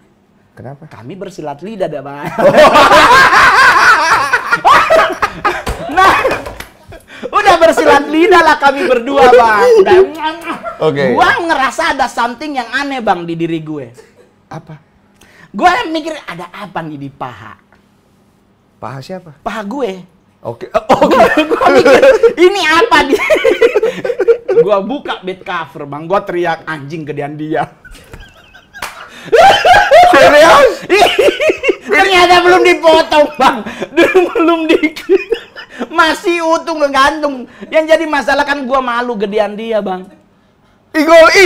Speaker 1: Kenapa? Kami bersilat lidah dah bang. Oh. nah, udah bersilat lidah lah kami berdua bang. Udah, okay. Gua ngerasa ada something yang aneh bang di diri gue. Apa? Gue mikir ada apa nih di paha. Paha siapa? Paha gue Oke. Oke, Oh, gitu. ini apa dia? gua buka bed cover, Bang. Gua teriak anjing gedean dia. Serius? Iya. Ternyata belum dipotong, Bang. belum di, Masih utuh ngegantung. Yang jadi masalah kan gua malu gedean dia, Bang. Igo i.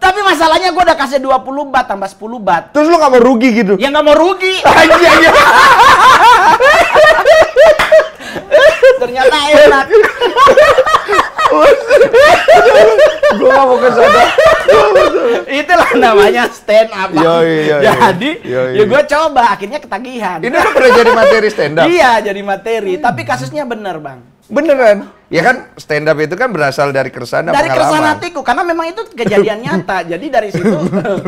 Speaker 1: Tapi masalahnya gue udah kasih dua puluh bat tambah 10 bat. Terus lo gak mau rugi gitu? Ya gak mau rugi. Anjing. Ternyata enak. gue mau ke sana. itulah namanya stand up yo, yo, yo, jadi yo, yo. ya gue coba akhirnya ketagihan ini udah pernah jadi materi stand up iya jadi materi hmm. tapi kasusnya bener bang beneran ya iya kan stand up itu kan berasal dari keresahan dari keresahan hatiku karena memang itu kejadian nyata jadi dari situ eh,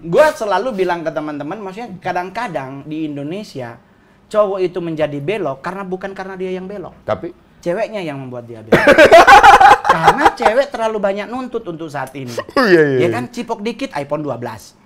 Speaker 1: gue selalu bilang ke teman-teman maksudnya kadang-kadang di Indonesia cowok itu menjadi belok karena bukan karena dia yang belok. Tapi ceweknya yang membuat dia belok. karena cewek terlalu banyak nuntut untuk saat ini. Oh, iya, iya. Ya iya. kan cipok dikit iPhone 12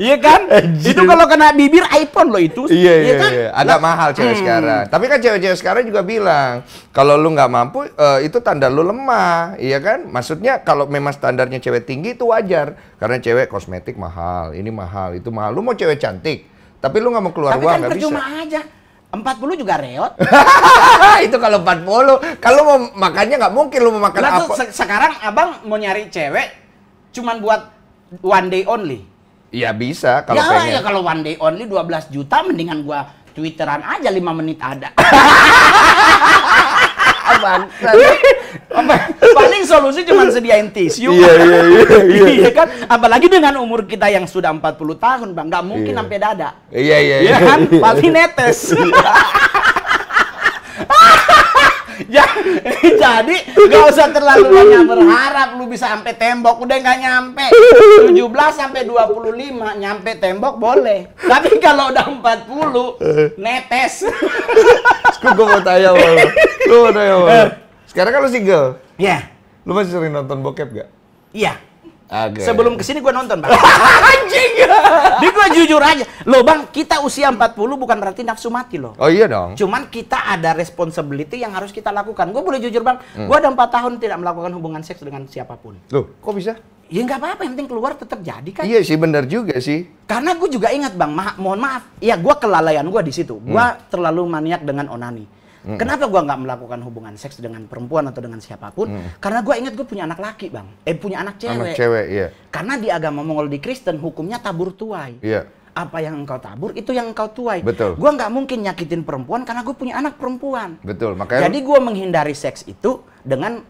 Speaker 1: iya kan? Itu kalau kena bibir iPhone loh itu. Iya iya. iya kan? iya. Agak nah, mahal cewek hmm. sekarang.
Speaker 2: Tapi kan cewek-cewek sekarang juga bilang kalau lu nggak mampu uh, itu tanda lu lemah, iya kan? Maksudnya kalau memang standarnya cewek tinggi itu wajar karena cewek kosmetik mahal, ini mahal, itu mahal. Lu mau cewek cantik, tapi lu nggak mau keluar tapi uang kan nggak kan bisa. Tapi
Speaker 1: aja. 40 juga reot. itu kalau 40. Kalau mau makannya nggak mungkin lu mau makan nah, apa. Se sekarang abang mau nyari cewek cuman buat one day only.
Speaker 2: Iya bisa kalau ya, pengen. Ya kalau
Speaker 1: one day only 12 juta mendingan gua twitteran aja 5 menit ada. Abang, paling solusi cuma sediain tisu. Iya, iya, iya, iya. iya. iya kan? Apalagi dengan umur kita yang sudah 40 tahun, Bang. Nggak mungkin iya. sampai dada.
Speaker 2: Iya, iya, iya. Iya kan? Pasti netes. Iya.
Speaker 1: ya, eh, jadi nggak usah terlalu banyak berharap lu bisa sampai tembok udah nggak nyampe 17 sampai 25 nyampe tembok boleh tapi kalau udah 40 eh. netes
Speaker 2: gue mau tanya lo lu gue mau tanya lo eh.
Speaker 1: sekarang kan single ya, yeah. lu masih sering nonton bokep gak? iya yeah. Okay. Sebelum kesini gue nonton, Bang. Anjing! Jadi gue jujur aja. Loh, Bang, kita usia 40 bukan berarti nafsu mati loh.
Speaker 2: Oh iya dong. Cuman
Speaker 1: kita ada responsibility yang harus kita lakukan. Gue boleh jujur, Bang. Hmm. Gue ada 4 tahun tidak melakukan hubungan seks dengan siapapun. Loh, kok bisa? Ya nggak apa-apa, yang penting keluar tetap jadi kan. Iya sih, benar juga sih. Karena gue juga ingat, Bang. Ma mohon maaf. Ya, gue kelalaian gue di situ. Gue hmm. terlalu maniak dengan onani Mm. Kenapa gue nggak melakukan hubungan seks dengan perempuan atau dengan siapapun? Mm. Karena gue ingat gue punya anak laki bang, eh punya anak cewek. Anak cewek, iya. Karena di agama Mongol di Kristen hukumnya tabur tuai. Iya. Apa yang engkau tabur itu yang engkau tuai. Betul. Gue nggak mungkin nyakitin perempuan karena gue punya anak perempuan.
Speaker 2: Betul. Makanya. Jadi
Speaker 1: gue menghindari seks itu dengan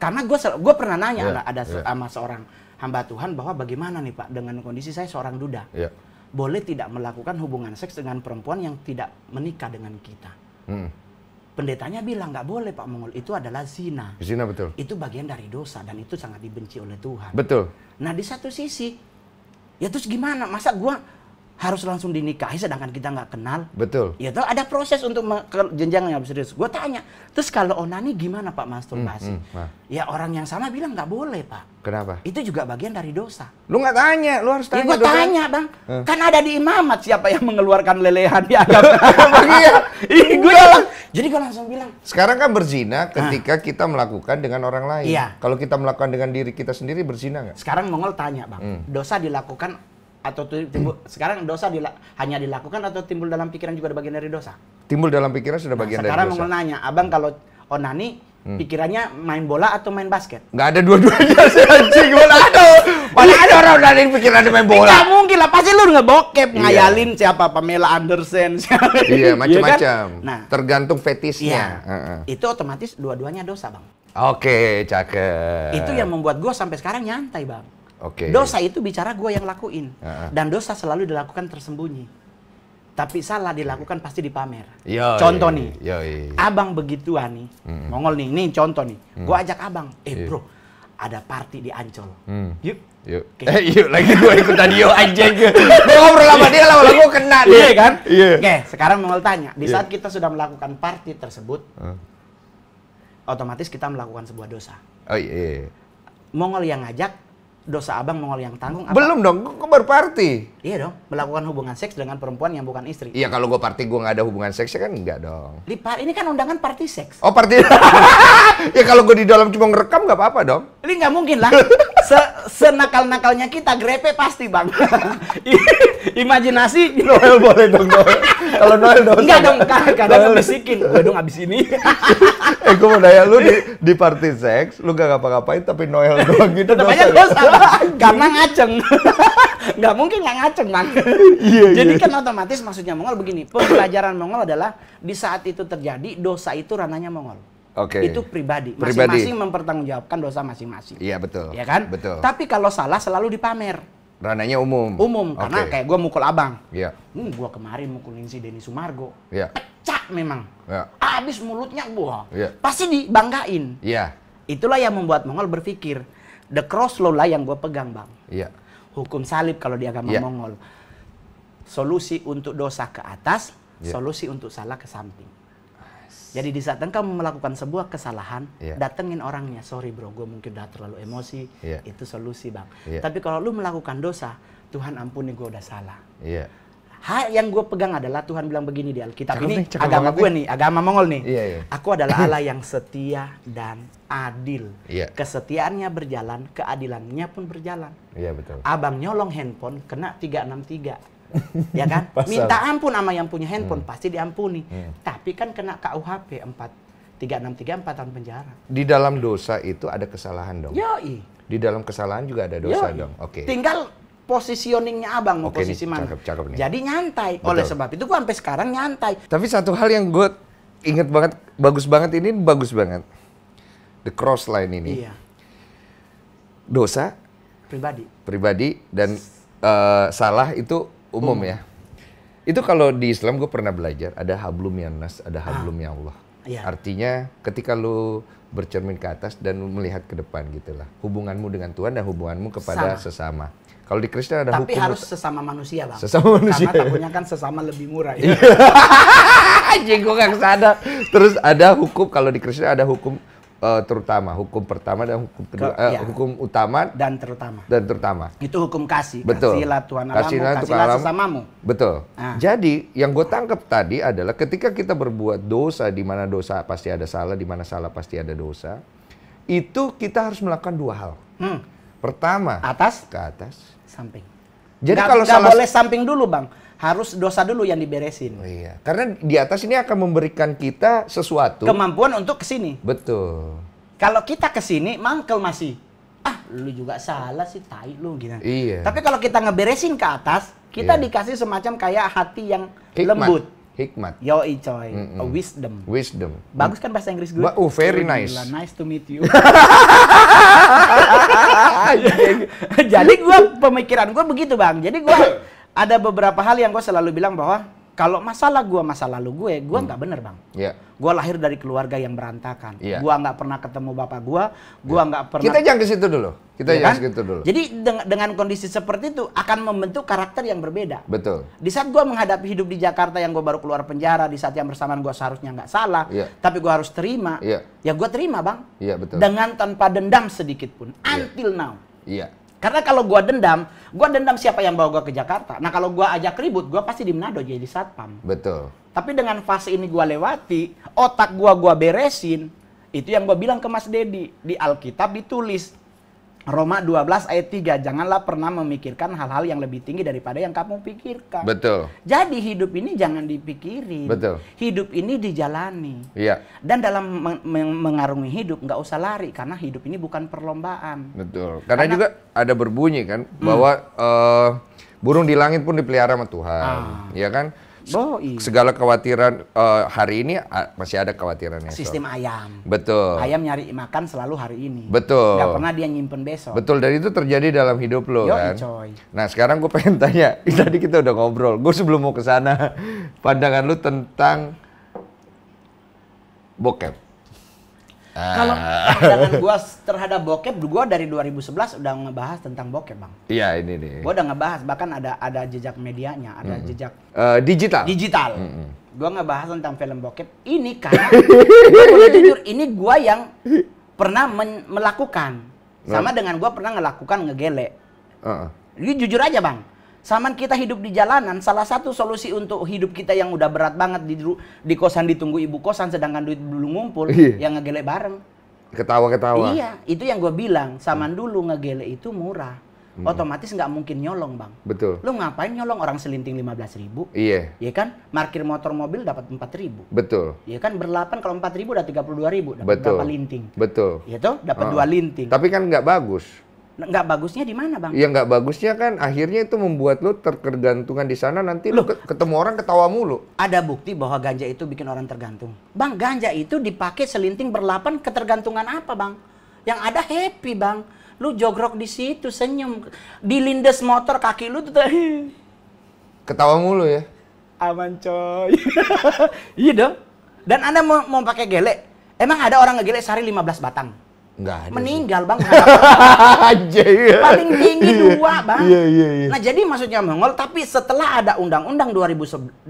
Speaker 1: karena gue gue pernah nanya yeah, iya, ada yeah. sama seorang hamba Tuhan bahwa bagaimana nih Pak dengan kondisi saya seorang duda. Yeah. Boleh tidak melakukan hubungan seks dengan perempuan yang tidak menikah dengan kita. Hmm. Pendetanya bilang nggak boleh Pak Mongol itu adalah zina.
Speaker 2: Zina betul. Itu
Speaker 1: bagian dari dosa dan itu sangat dibenci oleh Tuhan. Betul. Nah di satu sisi ya terus gimana masa gua harus langsung dinikahi sedangkan kita nggak kenal. Betul. Ya tuh ada proses untuk jenjang yang serius. Gue tanya, terus kalau onani gimana Pak masturbasi? Hmm, hmm, Ya orang yang sama bilang nggak boleh Pak. Kenapa? Itu juga bagian dari dosa. Lu nggak tanya, lu harus ya, tanya. Ya, gue tanya bang, hmm. kan ada di imamat siapa yang mengeluarkan lelehan di agama. iya, gue iya. Jadi gue langsung bilang. Sekarang kan
Speaker 2: berzina ketika kita melakukan dengan orang lain. Iya. Kalau kita melakukan dengan diri kita sendiri berzina nggak?
Speaker 1: Sekarang Mongol tanya bang, hmm. dosa dilakukan atau timbul sekarang dosa dila, hanya dilakukan atau timbul dalam pikiran juga ada bagian dari dosa?
Speaker 2: Timbul dalam pikiran sudah nah, bagian nah, dari dosa. Sekarang mau
Speaker 1: nanya, Abang kalau onani hmm. pikirannya main bola atau main basket? Nggak ada dua-duanya sih anjing, mana ada? Iya. Mana ada orang onani pikirannya main bola? Nggak mungkin lah, pasti lu ngebokep, iya. ngayalin siapa Pamela Anderson siapa. Iya, gitu kan? macam-macam. kan? Nah, tergantung fetisnya. Iya. Uh -uh. Itu otomatis dua-duanya dosa, Bang.
Speaker 2: Oke, okay, cakep. Itu yang
Speaker 1: membuat gua sampai sekarang nyantai, Bang.
Speaker 2: Okay. Dosa
Speaker 1: itu bicara gue yang lakuin. Uh -huh. Dan dosa selalu dilakukan tersembunyi tapi salah dilakukan pasti dipamer. Yo, contoh nih,
Speaker 2: yo, abang
Speaker 1: begituan nih, mm. Mongol nih, ini contoh nih, mm. gue ajak abang, eh yeah. bro, ada party di Ancol, mm. yuk. Yuk. Okay. Eh, yuk lagi gue ikut yo anjing. gue ngobrol sama dia lama-lama gue kena dia yeah, kan. Yeah. Oke, okay, sekarang Mongol tanya, di iya. saat yeah. kita sudah melakukan party tersebut, uh. otomatis kita melakukan sebuah dosa. Oh iya. Yeah. Iya. Mongol yang ngajak, dosa abang mengol yang tanggung. Apa? Belum dong, gue baru
Speaker 2: party.
Speaker 1: Iya dong, melakukan hubungan seks dengan perempuan yang bukan istri. Iya
Speaker 2: kalau gue party gue nggak ada hubungan seksnya kan enggak dong.
Speaker 1: Lipat ini kan undangan party seks. Oh party. ya kalau gue di dalam cuma ngerekam nggak apa-apa dong. Ini nggak mungkin lah. Se senakal-nakalnya kita grepe pasti, Bang. Imajinasi Noel boleh dong Noel. Kalau Noel dong. Enggak dong, kadang ngebisikin. Gue dong abis ini.
Speaker 2: eh gue mau nanya lu di, di party sex lu gak ngapa-ngapain tapi Noel doang gitu. Tetap aja dosa.
Speaker 1: Karena ngaceng. Gak mungkin gak ngaceng, Bang. yeah, iya. Jadi kan otomatis maksudnya Mongol begini, pembelajaran Mongol adalah di saat itu terjadi, dosa itu ranahnya Mongol
Speaker 2: okay. itu pribadi. Masing-masing
Speaker 1: mempertanggungjawabkan dosa masing-masing.
Speaker 2: Iya betul. Ya kan? Betul. Tapi
Speaker 1: kalau salah selalu dipamer. Rananya umum. Umum, karena kayak gue mukul abang. Iya. Hmm, gue kemarin mukulin si Denny Sumargo. Iya. Pecah memang. Iya. Abis mulutnya gue. Iya. Pasti dibanggain. Iya. Itulah yang membuat Mongol berpikir. The cross law lah yang gue pegang bang. Iya. Hukum salib kalau di agama yeah. Mongol. Solusi untuk dosa ke atas, yeah. solusi untuk salah ke samping. Jadi di saat engkau melakukan sebuah kesalahan, yeah. datengin orangnya. Sorry bro, gue mungkin udah terlalu emosi. Yeah. Itu solusi bang. Yeah. Tapi kalau lu melakukan dosa, Tuhan ampuni gue udah salah. Yeah. yang gue pegang adalah Tuhan bilang begini di Alkitab ini nih, agama gue nih, agama Mongol nih. Yeah, yeah. Aku adalah Allah yang setia dan adil. Yeah. Kesetiaannya berjalan, keadilannya pun berjalan. Iya betul. Abang nyolong handphone kena 363 ya kan? Pasal. Minta ampun sama yang punya handphone hmm. pasti diampuni. Hmm. Tapi kan kena KUHP 4 363 4 tahun penjara.
Speaker 2: Di dalam dosa itu ada kesalahan dong. Yoi. Di dalam kesalahan juga ada dosa Yoi. dong. Oke. Okay. Tinggal
Speaker 1: positioningnya abang mau okay, posisi nih, mana. Cakep, cakep nih. Jadi nyantai. Betul. Oleh sebab itu gua sampai sekarang nyantai.
Speaker 2: Tapi satu hal yang gue inget banget, bagus banget ini bagus banget. The cross line ini. Iya. Dosa pribadi. Pribadi dan uh, salah itu Umum ya. Itu kalau di Islam gue pernah belajar ada hablum yang nas, ada ah. hablum yang Allah. Ya. Artinya ketika lu bercermin ke atas dan melihat ke depan gitulah. Hubunganmu dengan Tuhan dan hubunganmu kepada Sama. sesama. Kalau di Kristen ada Tapi hukum. Tapi harus
Speaker 1: sesama manusia, Bang. Sesama manusia. Karena takutnya kan sesama lebih murah. Ya. Iya. Anjing gue gak sadar.
Speaker 2: Terus ada hukum, kalau di Kristen ada hukum uh, terutama hukum pertama dan hukum kedua Ke, ya. uh, hukum utama dan terutama dan terutama
Speaker 1: itu hukum kasih betul kasihlah Tuhan kasih alamu kasihlah alam. sesamamu
Speaker 2: betul ah. jadi yang gue tangkap tadi adalah ketika kita berbuat dosa di mana dosa pasti ada salah di mana salah pasti ada dosa itu kita harus melakukan dua hal hmm. pertama
Speaker 1: atas ke atas samping
Speaker 2: jadi kalau gak salah boleh
Speaker 1: samping dulu bang harus dosa dulu yang diberesin. Oh, iya. Karena di atas ini akan memberikan kita sesuatu kemampuan untuk kesini. Betul. Kalau kita kesini, mangkel masih. Ah, lu juga salah sih, tai lu gitu. Iya. Tapi kalau kita ngeberesin ke atas, kita iya. dikasih semacam kayak hati yang Hikmat. lembut. Hikmat. Yo, coy. Mm -mm. A wisdom. Wisdom. Bagus kan bahasa Inggris gue? Ba oh, very Gila, nice. Nice to meet you. Jadi gue pemikiran gue begitu bang. Jadi gue ada beberapa hal yang gue selalu bilang bahwa kalau masalah gue masa lalu gue, gue hmm. nggak hmm. bener bang. Yeah. Gue lahir dari keluarga yang berantakan. Yeah. Gue nggak pernah ketemu bapak gue. Gue iya. nggak yeah. pernah. Kita jangan ke situ dulu. Kita ya jangan kan? ke situ dulu. Jadi dengan, dengan kondisi seperti itu akan membentuk karakter yang berbeda. Betul. Di saat gue menghadapi hidup di Jakarta yang gue baru keluar penjara, di saat yang bersamaan gue seharusnya nggak salah, yeah. tapi gue harus terima. Yeah. Ya gue terima bang.
Speaker 2: Iya yeah, betul. Dengan
Speaker 1: tanpa dendam sedikit pun. Iya. Until now. Iya. Yeah karena kalau gua dendam, gua dendam siapa yang bawa gua ke Jakarta. Nah, kalau gua ajak ribut, gua pasti di Manado jadi satpam. Betul. Tapi dengan fase ini gua lewati, otak gua gua beresin. Itu yang gua bilang ke Mas Dedi, di Alkitab ditulis Roma 12 ayat 3, janganlah pernah memikirkan hal-hal yang lebih tinggi daripada yang kamu pikirkan. Betul. Jadi hidup ini jangan dipikirin. Betul. Hidup ini dijalani. Iya. Dan dalam meng mengarungi hidup nggak usah lari karena hidup ini bukan perlombaan.
Speaker 2: Betul. Karena, karena juga ada berbunyi kan hmm. bahwa uh, burung di langit pun dipelihara sama Tuhan. Ah. Ya kan? Oh, iya. Segala kekhawatiran uh, hari ini uh, masih ada kekhawatirannya. Sistem ayam. Betul. Ayam
Speaker 1: nyari makan selalu hari ini.
Speaker 2: Betul. Gak pernah
Speaker 1: dia nyimpen besok.
Speaker 2: Betul. Dan itu terjadi dalam hidup lo Yoi, kan. Coy. Nah sekarang gue pengen tanya. Tadi kita udah ngobrol. Gue sebelum mau ke sana, pandangan lu tentang bokep. Kalau ah. pandangan gua
Speaker 1: terhadap bokep, gua dari 2011 udah ngebahas tentang bokep bang.
Speaker 2: Iya ini nih. Gua udah
Speaker 1: ngebahas, bahkan ada ada jejak medianya, ada mm -hmm. jejak
Speaker 2: uh, digital. Digital. Mm -hmm.
Speaker 1: Gua ngebahas tentang film bokep ini karena gua jujur ini gua yang pernah melakukan sama nah. dengan gua pernah ngelakukan ngegele. Uh -uh. Ini jujur aja bang Saman kita hidup di jalanan, salah satu solusi untuk hidup kita yang udah berat banget di di kosan ditunggu ibu kosan sedangkan duit belum ngumpul, iya. yang ngegelek bareng.
Speaker 2: Ketawa-ketawa. Iya,
Speaker 1: itu yang gue bilang. Saman dulu ngegelek itu murah. Hmm. Otomatis nggak mungkin nyolong, Bang. Betul. Lu ngapain nyolong orang selinting 15 ribu? Iya. Iya kan? Markir motor mobil dapat 4 ribu. Betul. Iya kan? Berlapan kalau 4 ribu udah 32 ribu. Dapat berapa linting?
Speaker 2: Betul. Iya tuh, Dapat ah. dua -uh.
Speaker 1: linting. Tapi kan nggak bagus nggak bagusnya di mana bang? Ya
Speaker 2: nggak bagusnya kan akhirnya itu membuat lo tergantungan di sana nanti lo ketemu orang
Speaker 1: ketawa mulu. Ada bukti bahwa ganja itu bikin orang tergantung. Bang ganja itu dipakai selinting berlapan ketergantungan apa bang? Yang ada happy bang. Lu jogrok di situ senyum, di dilindes motor kaki lu tuh
Speaker 2: ketawa mulu ya.
Speaker 1: Aman coy. iya dong. Dan anda mau, mau pakai gelek, emang ada orang ngegelek sehari 15 batang? Nggak ada meninggal sih. bang. Paling tinggi iya, dua bang. Yeah, yeah, yeah. Nah jadi maksudnya Mongol, tapi setelah ada undang-undang 2009,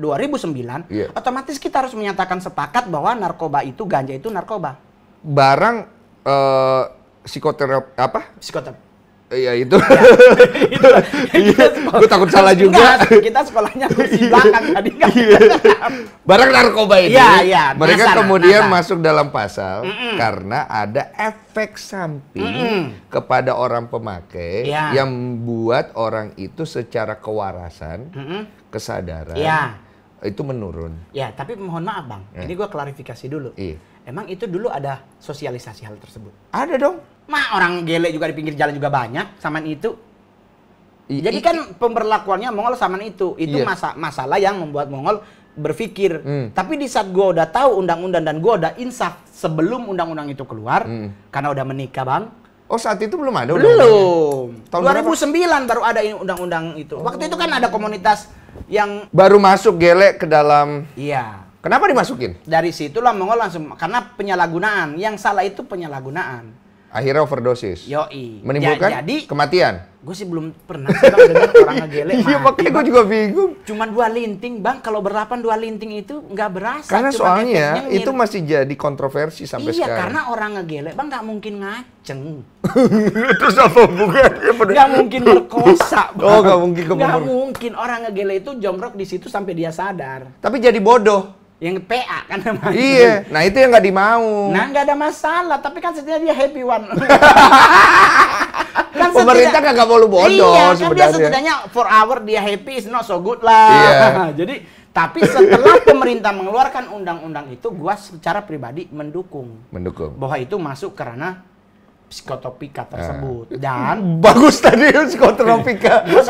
Speaker 1: yeah. otomatis kita harus menyatakan sepakat bahwa narkoba itu ganja itu narkoba.
Speaker 2: Barang uh, eh, psikoterapi apa? Psikoterapi Iya itu. Iya. itu iya. gue takut salah juga.
Speaker 1: kita sekolahnya kursi iya. belakang tadi kan.
Speaker 2: Barang narkoba ini. Iya, iya. Mereka nasar, kemudian nasar. masuk dalam pasal mm -mm. karena ada efek samping mm -mm. kepada orang pemakai yeah. yang membuat orang itu secara kewarasan, mm -mm. kesadaran yeah. itu menurun.
Speaker 1: Ya, tapi mohon maaf bang, yeah. ini gue klarifikasi dulu. Iya. Emang itu dulu ada sosialisasi hal tersebut? Ada dong Mak orang gelek juga di pinggir jalan juga banyak saman itu. I, Jadi kan pemberlakuannya Mongol saman itu. Itu iya. masa masalah yang membuat Mongol berpikir. Hmm. Tapi di saat gua udah tahu undang-undang dan gua udah insaf sebelum undang-undang itu keluar, hmm. karena udah menikah bang. Oh saat itu belum ada Belum. Tahun 2009 sembilan baru ada undang-undang itu. Oh. Waktu itu kan ada komunitas yang baru masuk gelek ke dalam. Iya. Kenapa dimasukin? Dari situlah Mongol langsung karena penyalahgunaan. Yang salah itu penyalahgunaan.
Speaker 2: Akhirnya overdosis. Yoi. Menimbulkan ya,
Speaker 1: jadi, kematian. Gue sih belum pernah sih bang dengar orang ngegele Iya makanya gue juga bingung. Cuman dua linting bang, kalau berlapan dua linting itu nggak berasa. Karena soalnya itu
Speaker 2: masih jadi kontroversi sampai iya, sekarang. Iya karena
Speaker 1: orang ngegele bang nggak mungkin ngaceng. itu apa bukan? Nggak mungkin berkosa oh, bang. Oh nggak mungkin. Nggak mungkin orang ngegele itu jomrok di situ sampai dia sadar. Tapi jadi bodoh yang PA kan namanya. Iya,
Speaker 2: nah itu yang nggak dimau. Nah
Speaker 1: nggak ada masalah, tapi kan setidaknya dia happy one. kan Pemerintah nggak
Speaker 2: mau lu bodoh iya, sebenarnya. kan dia setidaknya
Speaker 1: for hour dia happy is not so good lah. Iya. Jadi tapi setelah pemerintah mengeluarkan undang-undang itu, gua secara pribadi mendukung. Mendukung. Bahwa itu masuk karena psikotopika ah. tersebut Nah. dan bagus tadi psikotropika. Gua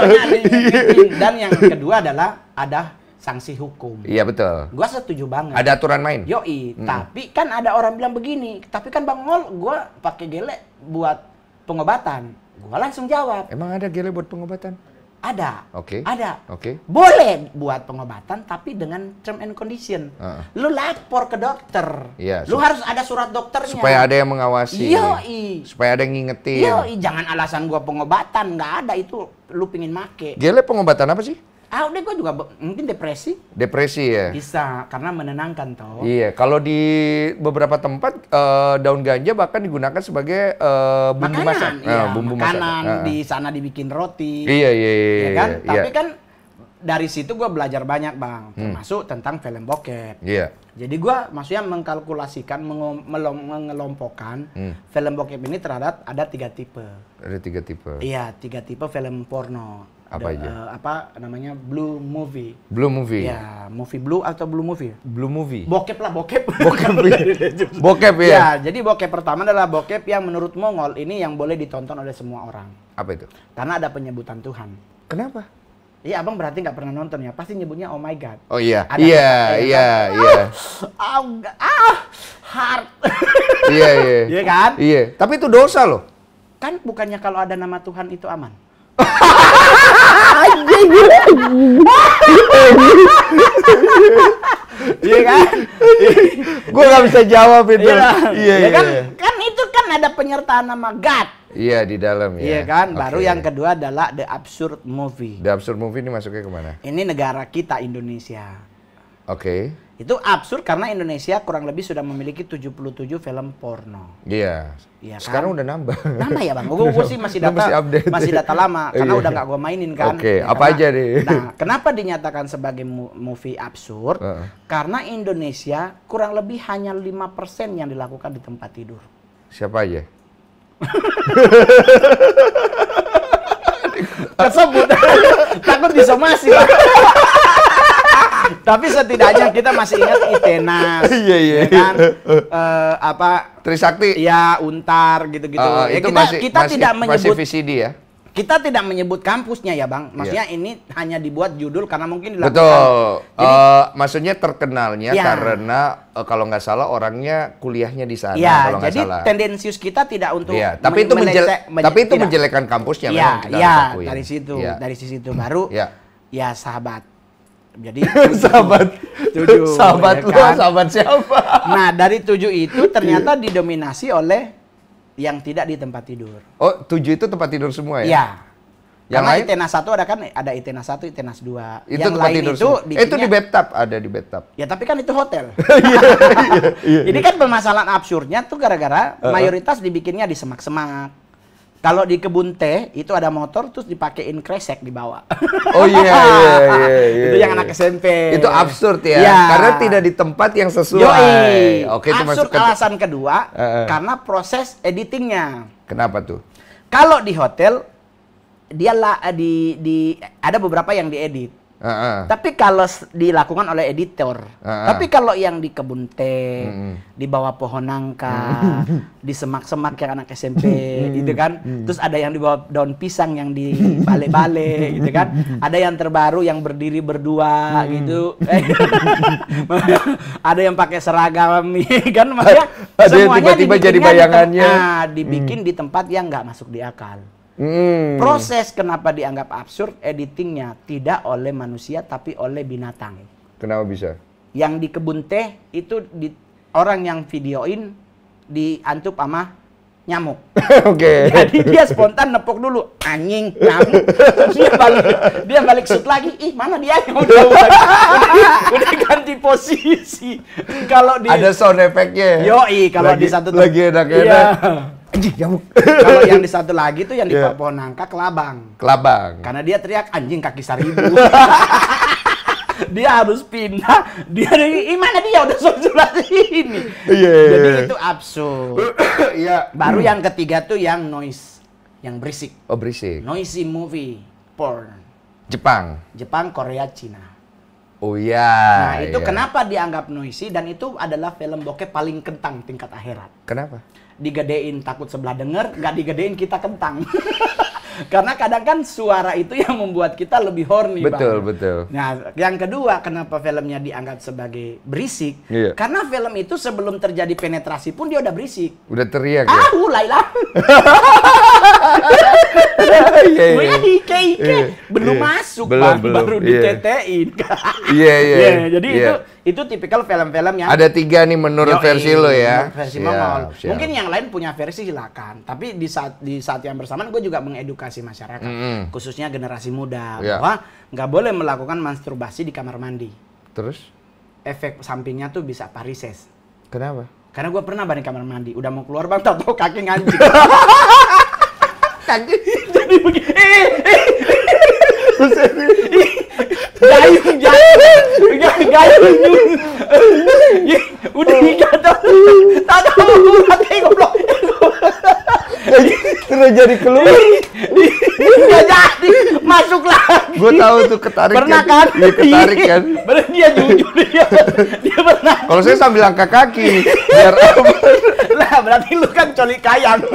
Speaker 1: dan yang kedua adalah ada sanksi hukum. Iya betul. Gua setuju banget. Ada aturan main. Yoi, hmm. tapi kan ada orang bilang begini, tapi kan Bang ol gua pakai gele buat pengobatan. Gua langsung jawab. Emang ada gele buat pengobatan? Ada. Oke. Okay. Ada. Oke. Okay. Boleh buat pengobatan tapi dengan term and condition. Uh. Lu lapor ke dokter. Iya. Yeah, Lu harus ada surat dokternya. Supaya ada yang
Speaker 2: mengawasi. Yoi. Supaya ada yang ngingetin. Yoi,
Speaker 1: jangan alasan gua pengobatan nggak ada itu lu pingin make. Gele
Speaker 2: pengobatan apa sih?
Speaker 1: Ah udah gue juga mungkin depresi.
Speaker 2: Depresi ya.
Speaker 1: Bisa karena menenangkan toh. Iya,
Speaker 2: kalau di beberapa tempat uh,
Speaker 1: daun ganja bahkan digunakan sebagai uh, eh, bumbu masak. Iya, nah, bumbu makanan masak. Iya, ah, ah, ah. di sana dibikin roti. Iya
Speaker 2: iya iya. iya kan? Iya. Tapi iya. kan
Speaker 1: dari situ gue belajar banyak bang, hmm. termasuk hmm. tentang film bokep. Iya. Jadi gue maksudnya mengkalkulasikan, mengelompokkan hmm. film bokep ini terhadap ada tiga tipe.
Speaker 2: Ada tiga tipe. Iya,
Speaker 1: tiga tipe film porno apa aja? Uh, apa namanya Blue Movie. Blue Movie. Ya, movie Blue atau Blue Movie? Blue Movie. Bokep lah, bokep. Bokep. Iya. bokep ya. Ya, jadi bokep pertama adalah bokep yang menurut Mongol ini yang boleh ditonton oleh semua orang. Apa itu? Karena ada penyebutan Tuhan. Kenapa? Iya, abang berarti nggak pernah nonton ya? Pasti nyebutnya Oh My God.
Speaker 2: Oh iya, iya, iya, iya.
Speaker 1: Oh, ah, hard. Ah, iya, iya.
Speaker 2: Iya kan? Iya. Tapi itu dosa loh.
Speaker 1: Kan bukannya kalau ada nama Tuhan itu aman? Iya,
Speaker 2: iya kan? Gue gak bisa jawab itu. Iya, iya, ya iya. Kan, iya.
Speaker 1: kan itu kan ada penyertaan nama God.
Speaker 2: Iya di dalam ya. Iya kan. Baru yang
Speaker 1: kedua adalah The Absurd Movie. The Absurd Movie ini masuknya kemana? Ini negara kita Indonesia. Oke. Itu absurd karena Indonesia kurang lebih sudah memiliki 77 film porno.
Speaker 2: Iya. Iya kan? Sekarang
Speaker 1: udah nambah. Nambah ya Bang. Gue sih masih data masih, update. masih data lama karena yeah. udah gak gue mainin kan. Oke, okay. ya, apa karena, aja deh. Nah, kenapa dinyatakan sebagai movie absurd? Uh. Karena Indonesia kurang lebih hanya 5% yang dilakukan di tempat tidur. Siapa aja? Tersebut. Takut disomasi. Tapi setidaknya kita masih ingat Itenas. Iya
Speaker 2: iya. Ya iya. Kan
Speaker 1: eh, apa Trisakti. Ya, Untar gitu-gitu. Uh, ya, kita masih, kita masih, tidak menyebut masih VCD ya kita tidak menyebut kampusnya ya bang iya. maksudnya yeah. ini hanya dibuat judul karena mungkin dilakukan betul
Speaker 2: Jadi, uh, maksudnya terkenalnya yeah. karena uh, kalau nggak salah orangnya kuliahnya di sana yeah, kalau jadi salah jadi
Speaker 1: tendensius kita tidak untuk yeah, iya, tapi itu menjel tapi itu itu menjelekan kampusnya yeah, ya, ya, dari situ yeah. dari situ baru yeah. ya sahabat jadi sahabat, tujuh, sahabat ya kan? lo sahabat siapa? Nah dari tujuh itu iya. ternyata didominasi oleh yang tidak di tempat tidur.
Speaker 2: Oh tujuh itu tempat tidur semua
Speaker 1: ya? Iya. Yang Karena lain? ITENAS satu ada kan ada ITENAS satu, ITENAS dua. Itu yang tempat lain tidur itu eh, bikinnya, itu di bathtub, ada di bathtub. Ya tapi kan itu hotel. Ini iya, iya, kan permasalahan absurdnya tuh gara-gara uh -uh. mayoritas dibikinnya di semak-semak kalau di kebun teh itu ada motor terus dipakein kresek dibawa. Oh iya iya, iya, iya iya iya. Itu yang anak SMP. Itu absurd ya. ya. Karena tidak
Speaker 2: di tempat yang sesuai. Yoi. Oke, itu masuk ke... alasan
Speaker 1: kedua uh, uh. karena proses editingnya. Kenapa tuh? Kalau di hotel dia lah di di ada beberapa yang diedit Uh -uh. Tapi kalau dilakukan oleh editor, uh -uh. tapi kalau yang di kebun teh, uh -uh. di bawah pohon nangka, di semak-semak yang anak SMP, gitu kan. Terus ada yang di bawah daun pisang yang di bale balik gitu kan. Ada yang terbaru yang berdiri berdua, gitu. ada yang pakai seragam, iya kan. ada semuanya tiba-tiba jadi bayangannya. nah, dibikin mm. di tempat yang nggak masuk di akal.
Speaker 2: Hmm. Proses
Speaker 1: kenapa dianggap absurd editingnya tidak oleh manusia tapi oleh binatang. Kenapa bisa? Yang di kebun teh itu di, orang yang videoin diantup sama nyamuk. Oke. Okay. Jadi dia spontan nepok dulu anjing nyamuk. dia balik dia balik shoot lagi. Ih, mana dia? Udah, udah, udah ganti posisi. Kalau di Ada sound effectnya Yo, kalau di satu lagi enak-enak. Iya anjing nyamuk. Kalau yang di satu lagi tuh yang di yeah. pohon nangka kelabang.
Speaker 2: Kelabang.
Speaker 1: Karena dia teriak anjing kaki seribu. dia harus pindah. Dia dari mana dia udah surat ini. Yeah. Iya, Jadi iya. itu
Speaker 2: absurd.
Speaker 1: yeah. Baru yang ketiga tuh yang noise, yang berisik. Oh berisik. Noisy movie, porn. Jepang. Jepang, Korea, Cina.
Speaker 2: Oh iya. Nah itu yeah. kenapa
Speaker 1: dianggap noisy dan itu adalah film bokep paling kentang tingkat akhirat. Kenapa? digedein takut sebelah denger, nggak digedein kita kentang. Karena kadang kan suara itu yang membuat kita lebih horny. Betul, bang. betul. Nah, yang kedua kenapa filmnya dianggap sebagai berisik? Iya. Karena film itu sebelum terjadi penetrasi pun dia udah berisik. Udah teriak ah, ya? Ah, ulailah. Iya, iya. di ike ik belum yeah. masuk, belum, Pak. Baru yeah. ditetein.
Speaker 2: Iya, iya, iya. Jadi yeah. itu
Speaker 1: itu tipikal film-film yang Ada
Speaker 2: tiga nih menurut Yo, versi lo ya. Versi siap, Mongol. Siap. Mungkin yang
Speaker 1: lain punya versi silakan, tapi di saat di saat yang bersamaan gue juga mengedukasi masyarakat, mm -hmm. khususnya generasi muda yeah. bahwa nggak boleh melakukan masturbasi di kamar mandi. Terus? Efek sampingnya tuh bisa parises. Kenapa? Karena gue pernah bareng kamar mandi, udah mau keluar bang, tau kaki nganjing makan jadi begini eh, eh. gayung gayung gayung ya, udah dikata oh. tak ada urat goblok terus jadi keluar nggak jadi masuk lagi
Speaker 2: gue tahu tuh ketarik pernah kan, kan? iya ketarik kan berarti dia jujur dia dia pernah kalau saya sambil angkat kaki biar lah
Speaker 1: berarti lu kan coli kayang